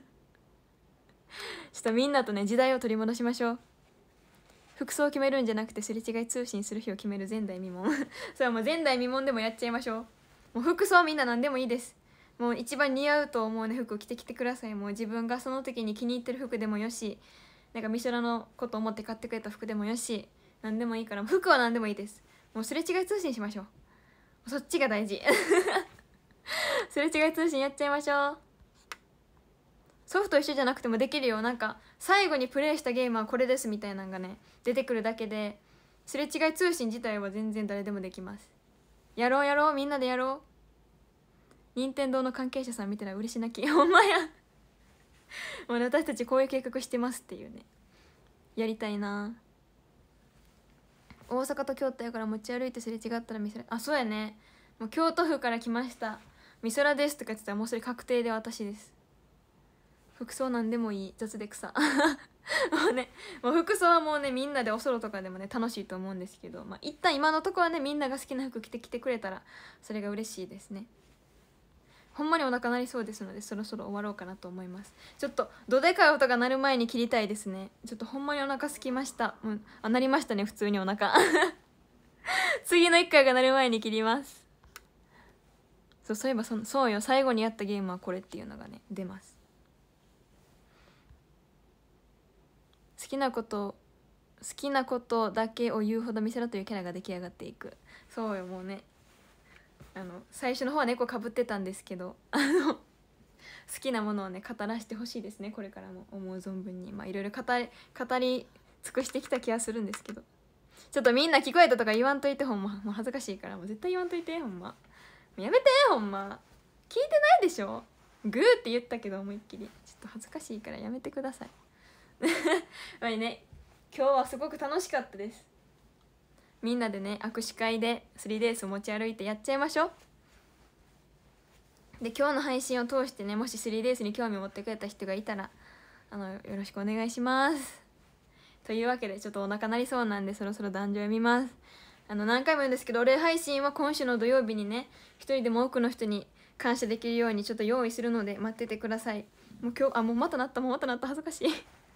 っとみんなとね時代を取り戻しましょう服装を決めるんじゃなくてすれ違い通信する日を決める前代未聞 それはもう前代未聞でもやっちゃいましょうもう服装みんな何でもいいですもう一番似合うと思うね服着てきてくださいもう自分がその時に気に入ってる服でもよしなんか美空のこと思って買ってくれた服でもよし何でもいいから服は何でもいいですもうすれ違い通信しましょうそっちが大事 すれ違い通信やっちゃいましょうソフト一緒じゃなくてもできるよなんか最後にプレイしたゲームはこれですみたいなのがね出てくるだけですれ違い通信自体は全然誰でもできますやろうやろうみんなでやろう任天堂の関係者さん見たら嬉し泣きほ んまやもう私たちこういう計画してますっていうねやりたいな大阪と京都やから持ち歩いてすれ違ったら見せらあそうやねもう京都府から来ました美空ですとか言ってたらもうそれ確定で私です服装なんでもいい雑で草 もうねもう服装はもうねみんなでおそろとかでもね楽しいと思うんですけどまあ一旦今のとこはねみんなが好きな服着てきてくれたらそれが嬉しいですねほんまにお腹鳴りそうですのでそろそろ終わろうかなと思いますちょっとどでかい音が鳴る前に切りたいですねちょっとほんまにお腹すきましたうんあ鳴りましたね普通にお腹 次の1回が鳴る前に切りますそうそういえばそそうよ最後にやったゲームはこれっていうのがね出ます好きなこと好きなことだけを言うほど見せろというキャラが出来上がっていくそうよもうねあの最初の方は猫かぶってたんですけどあの好きなものをね語らせてほしいですねこれからも思う存分にまあいろいろ語り語り尽くしてきた気がするんですけどちょっとみんな聞こえたとか言わんといてほんまもう恥ずかしいからもう絶対言わんといてほんまやめてほんま聞いてないでしょグーって言ったけど思いっきりちょっと恥ずかしいからやめてくださいまあ ね今日はすごく楽しかったですみんなでね握手会で 3days を持ち歩いてやっちゃいましょうで今日の配信を通してねもし 3days に興味を持ってくれた人がいたらあのよろしくお願いしますというわけでちょっとお腹なりそうなんでそろそろ壇上読みますあの何回も言うんですけどお礼配信は今週の土曜日にね一人でも多くの人に感謝できるようにちょっと用意するので待っててくださいもう今日あもうまたなったもうまたなった恥ずかしい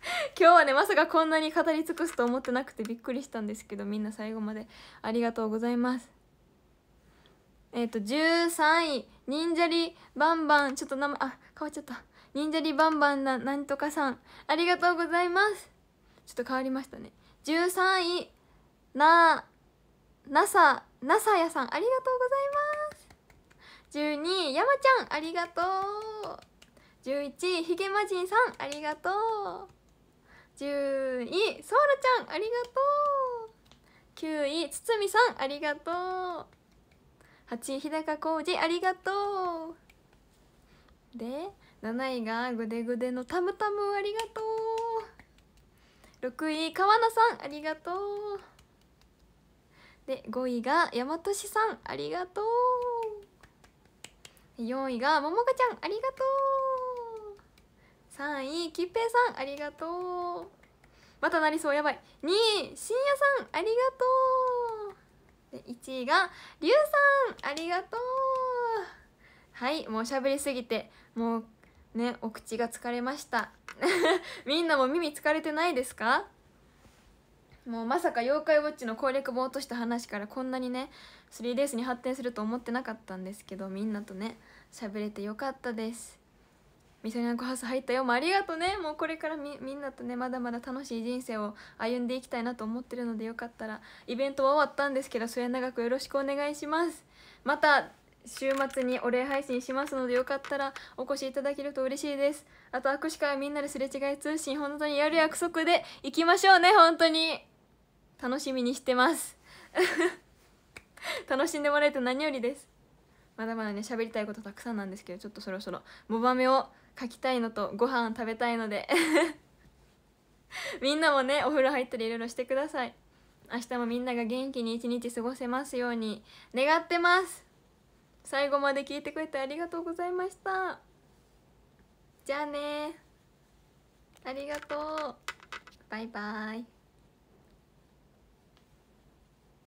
今日はねまさかこんなに語り尽くすと思ってなくてびっくりしたんですけどみんな最後までありがとうございますえっ、ー、と13位忍者りバンバンちょっと名前あ変わっちゃった忍者りバンバンななんとかさんありがとうございますちょっと変わりましたね13位ななさなさやさんありがとうございます12位やまちゃんありがとう11位ひげマジンさんありがとう10位ソウルちゃんありがとう9位堤さんありがとう8位日高浩二ありがとうで7位がグデグデのタムタムありがとう6位川名さんありがとうで5位が大和市さんありがとう4位がももかちゃんありがとう3位きっぺいさんありがとうまたなりそうやばい2位深夜さんありがとうで1位がりゅうさんありがとうはいもうしゃべりすぎてもうねお口が疲れました みんなも耳疲れてないですかもうまさか妖怪ウォッチの攻略本落とした話からこんなにね 3days に発展すると思ってなかったんですけどみんなとね喋れてよかったですみそにゃんこハウス入ったよもうありがとねもうこれからみんなとねまだまだ楽しい人生を歩んでいきたいなと思ってるのでよかったらイベントは終わったんですけど末永くよろしくお願いしますまた週末にお礼配信しますのでよかったらお越しいただけると嬉しいですあと握手会みんなですれ違い通信本当にやる約束でいきましょうね本当に楽しみにしてます 楽しんでもらえて何よりですまだまだね喋りたいことたくさんなんですけどちょっとそろそろモバメを書きたいのとご飯食べたいので みんなもねお風呂入ったりいろいろしてください明日もみんなが元気に一日過ごせますように願ってます最後まで聞いてくれてありがとうございましたじゃあねありがとうバイバイ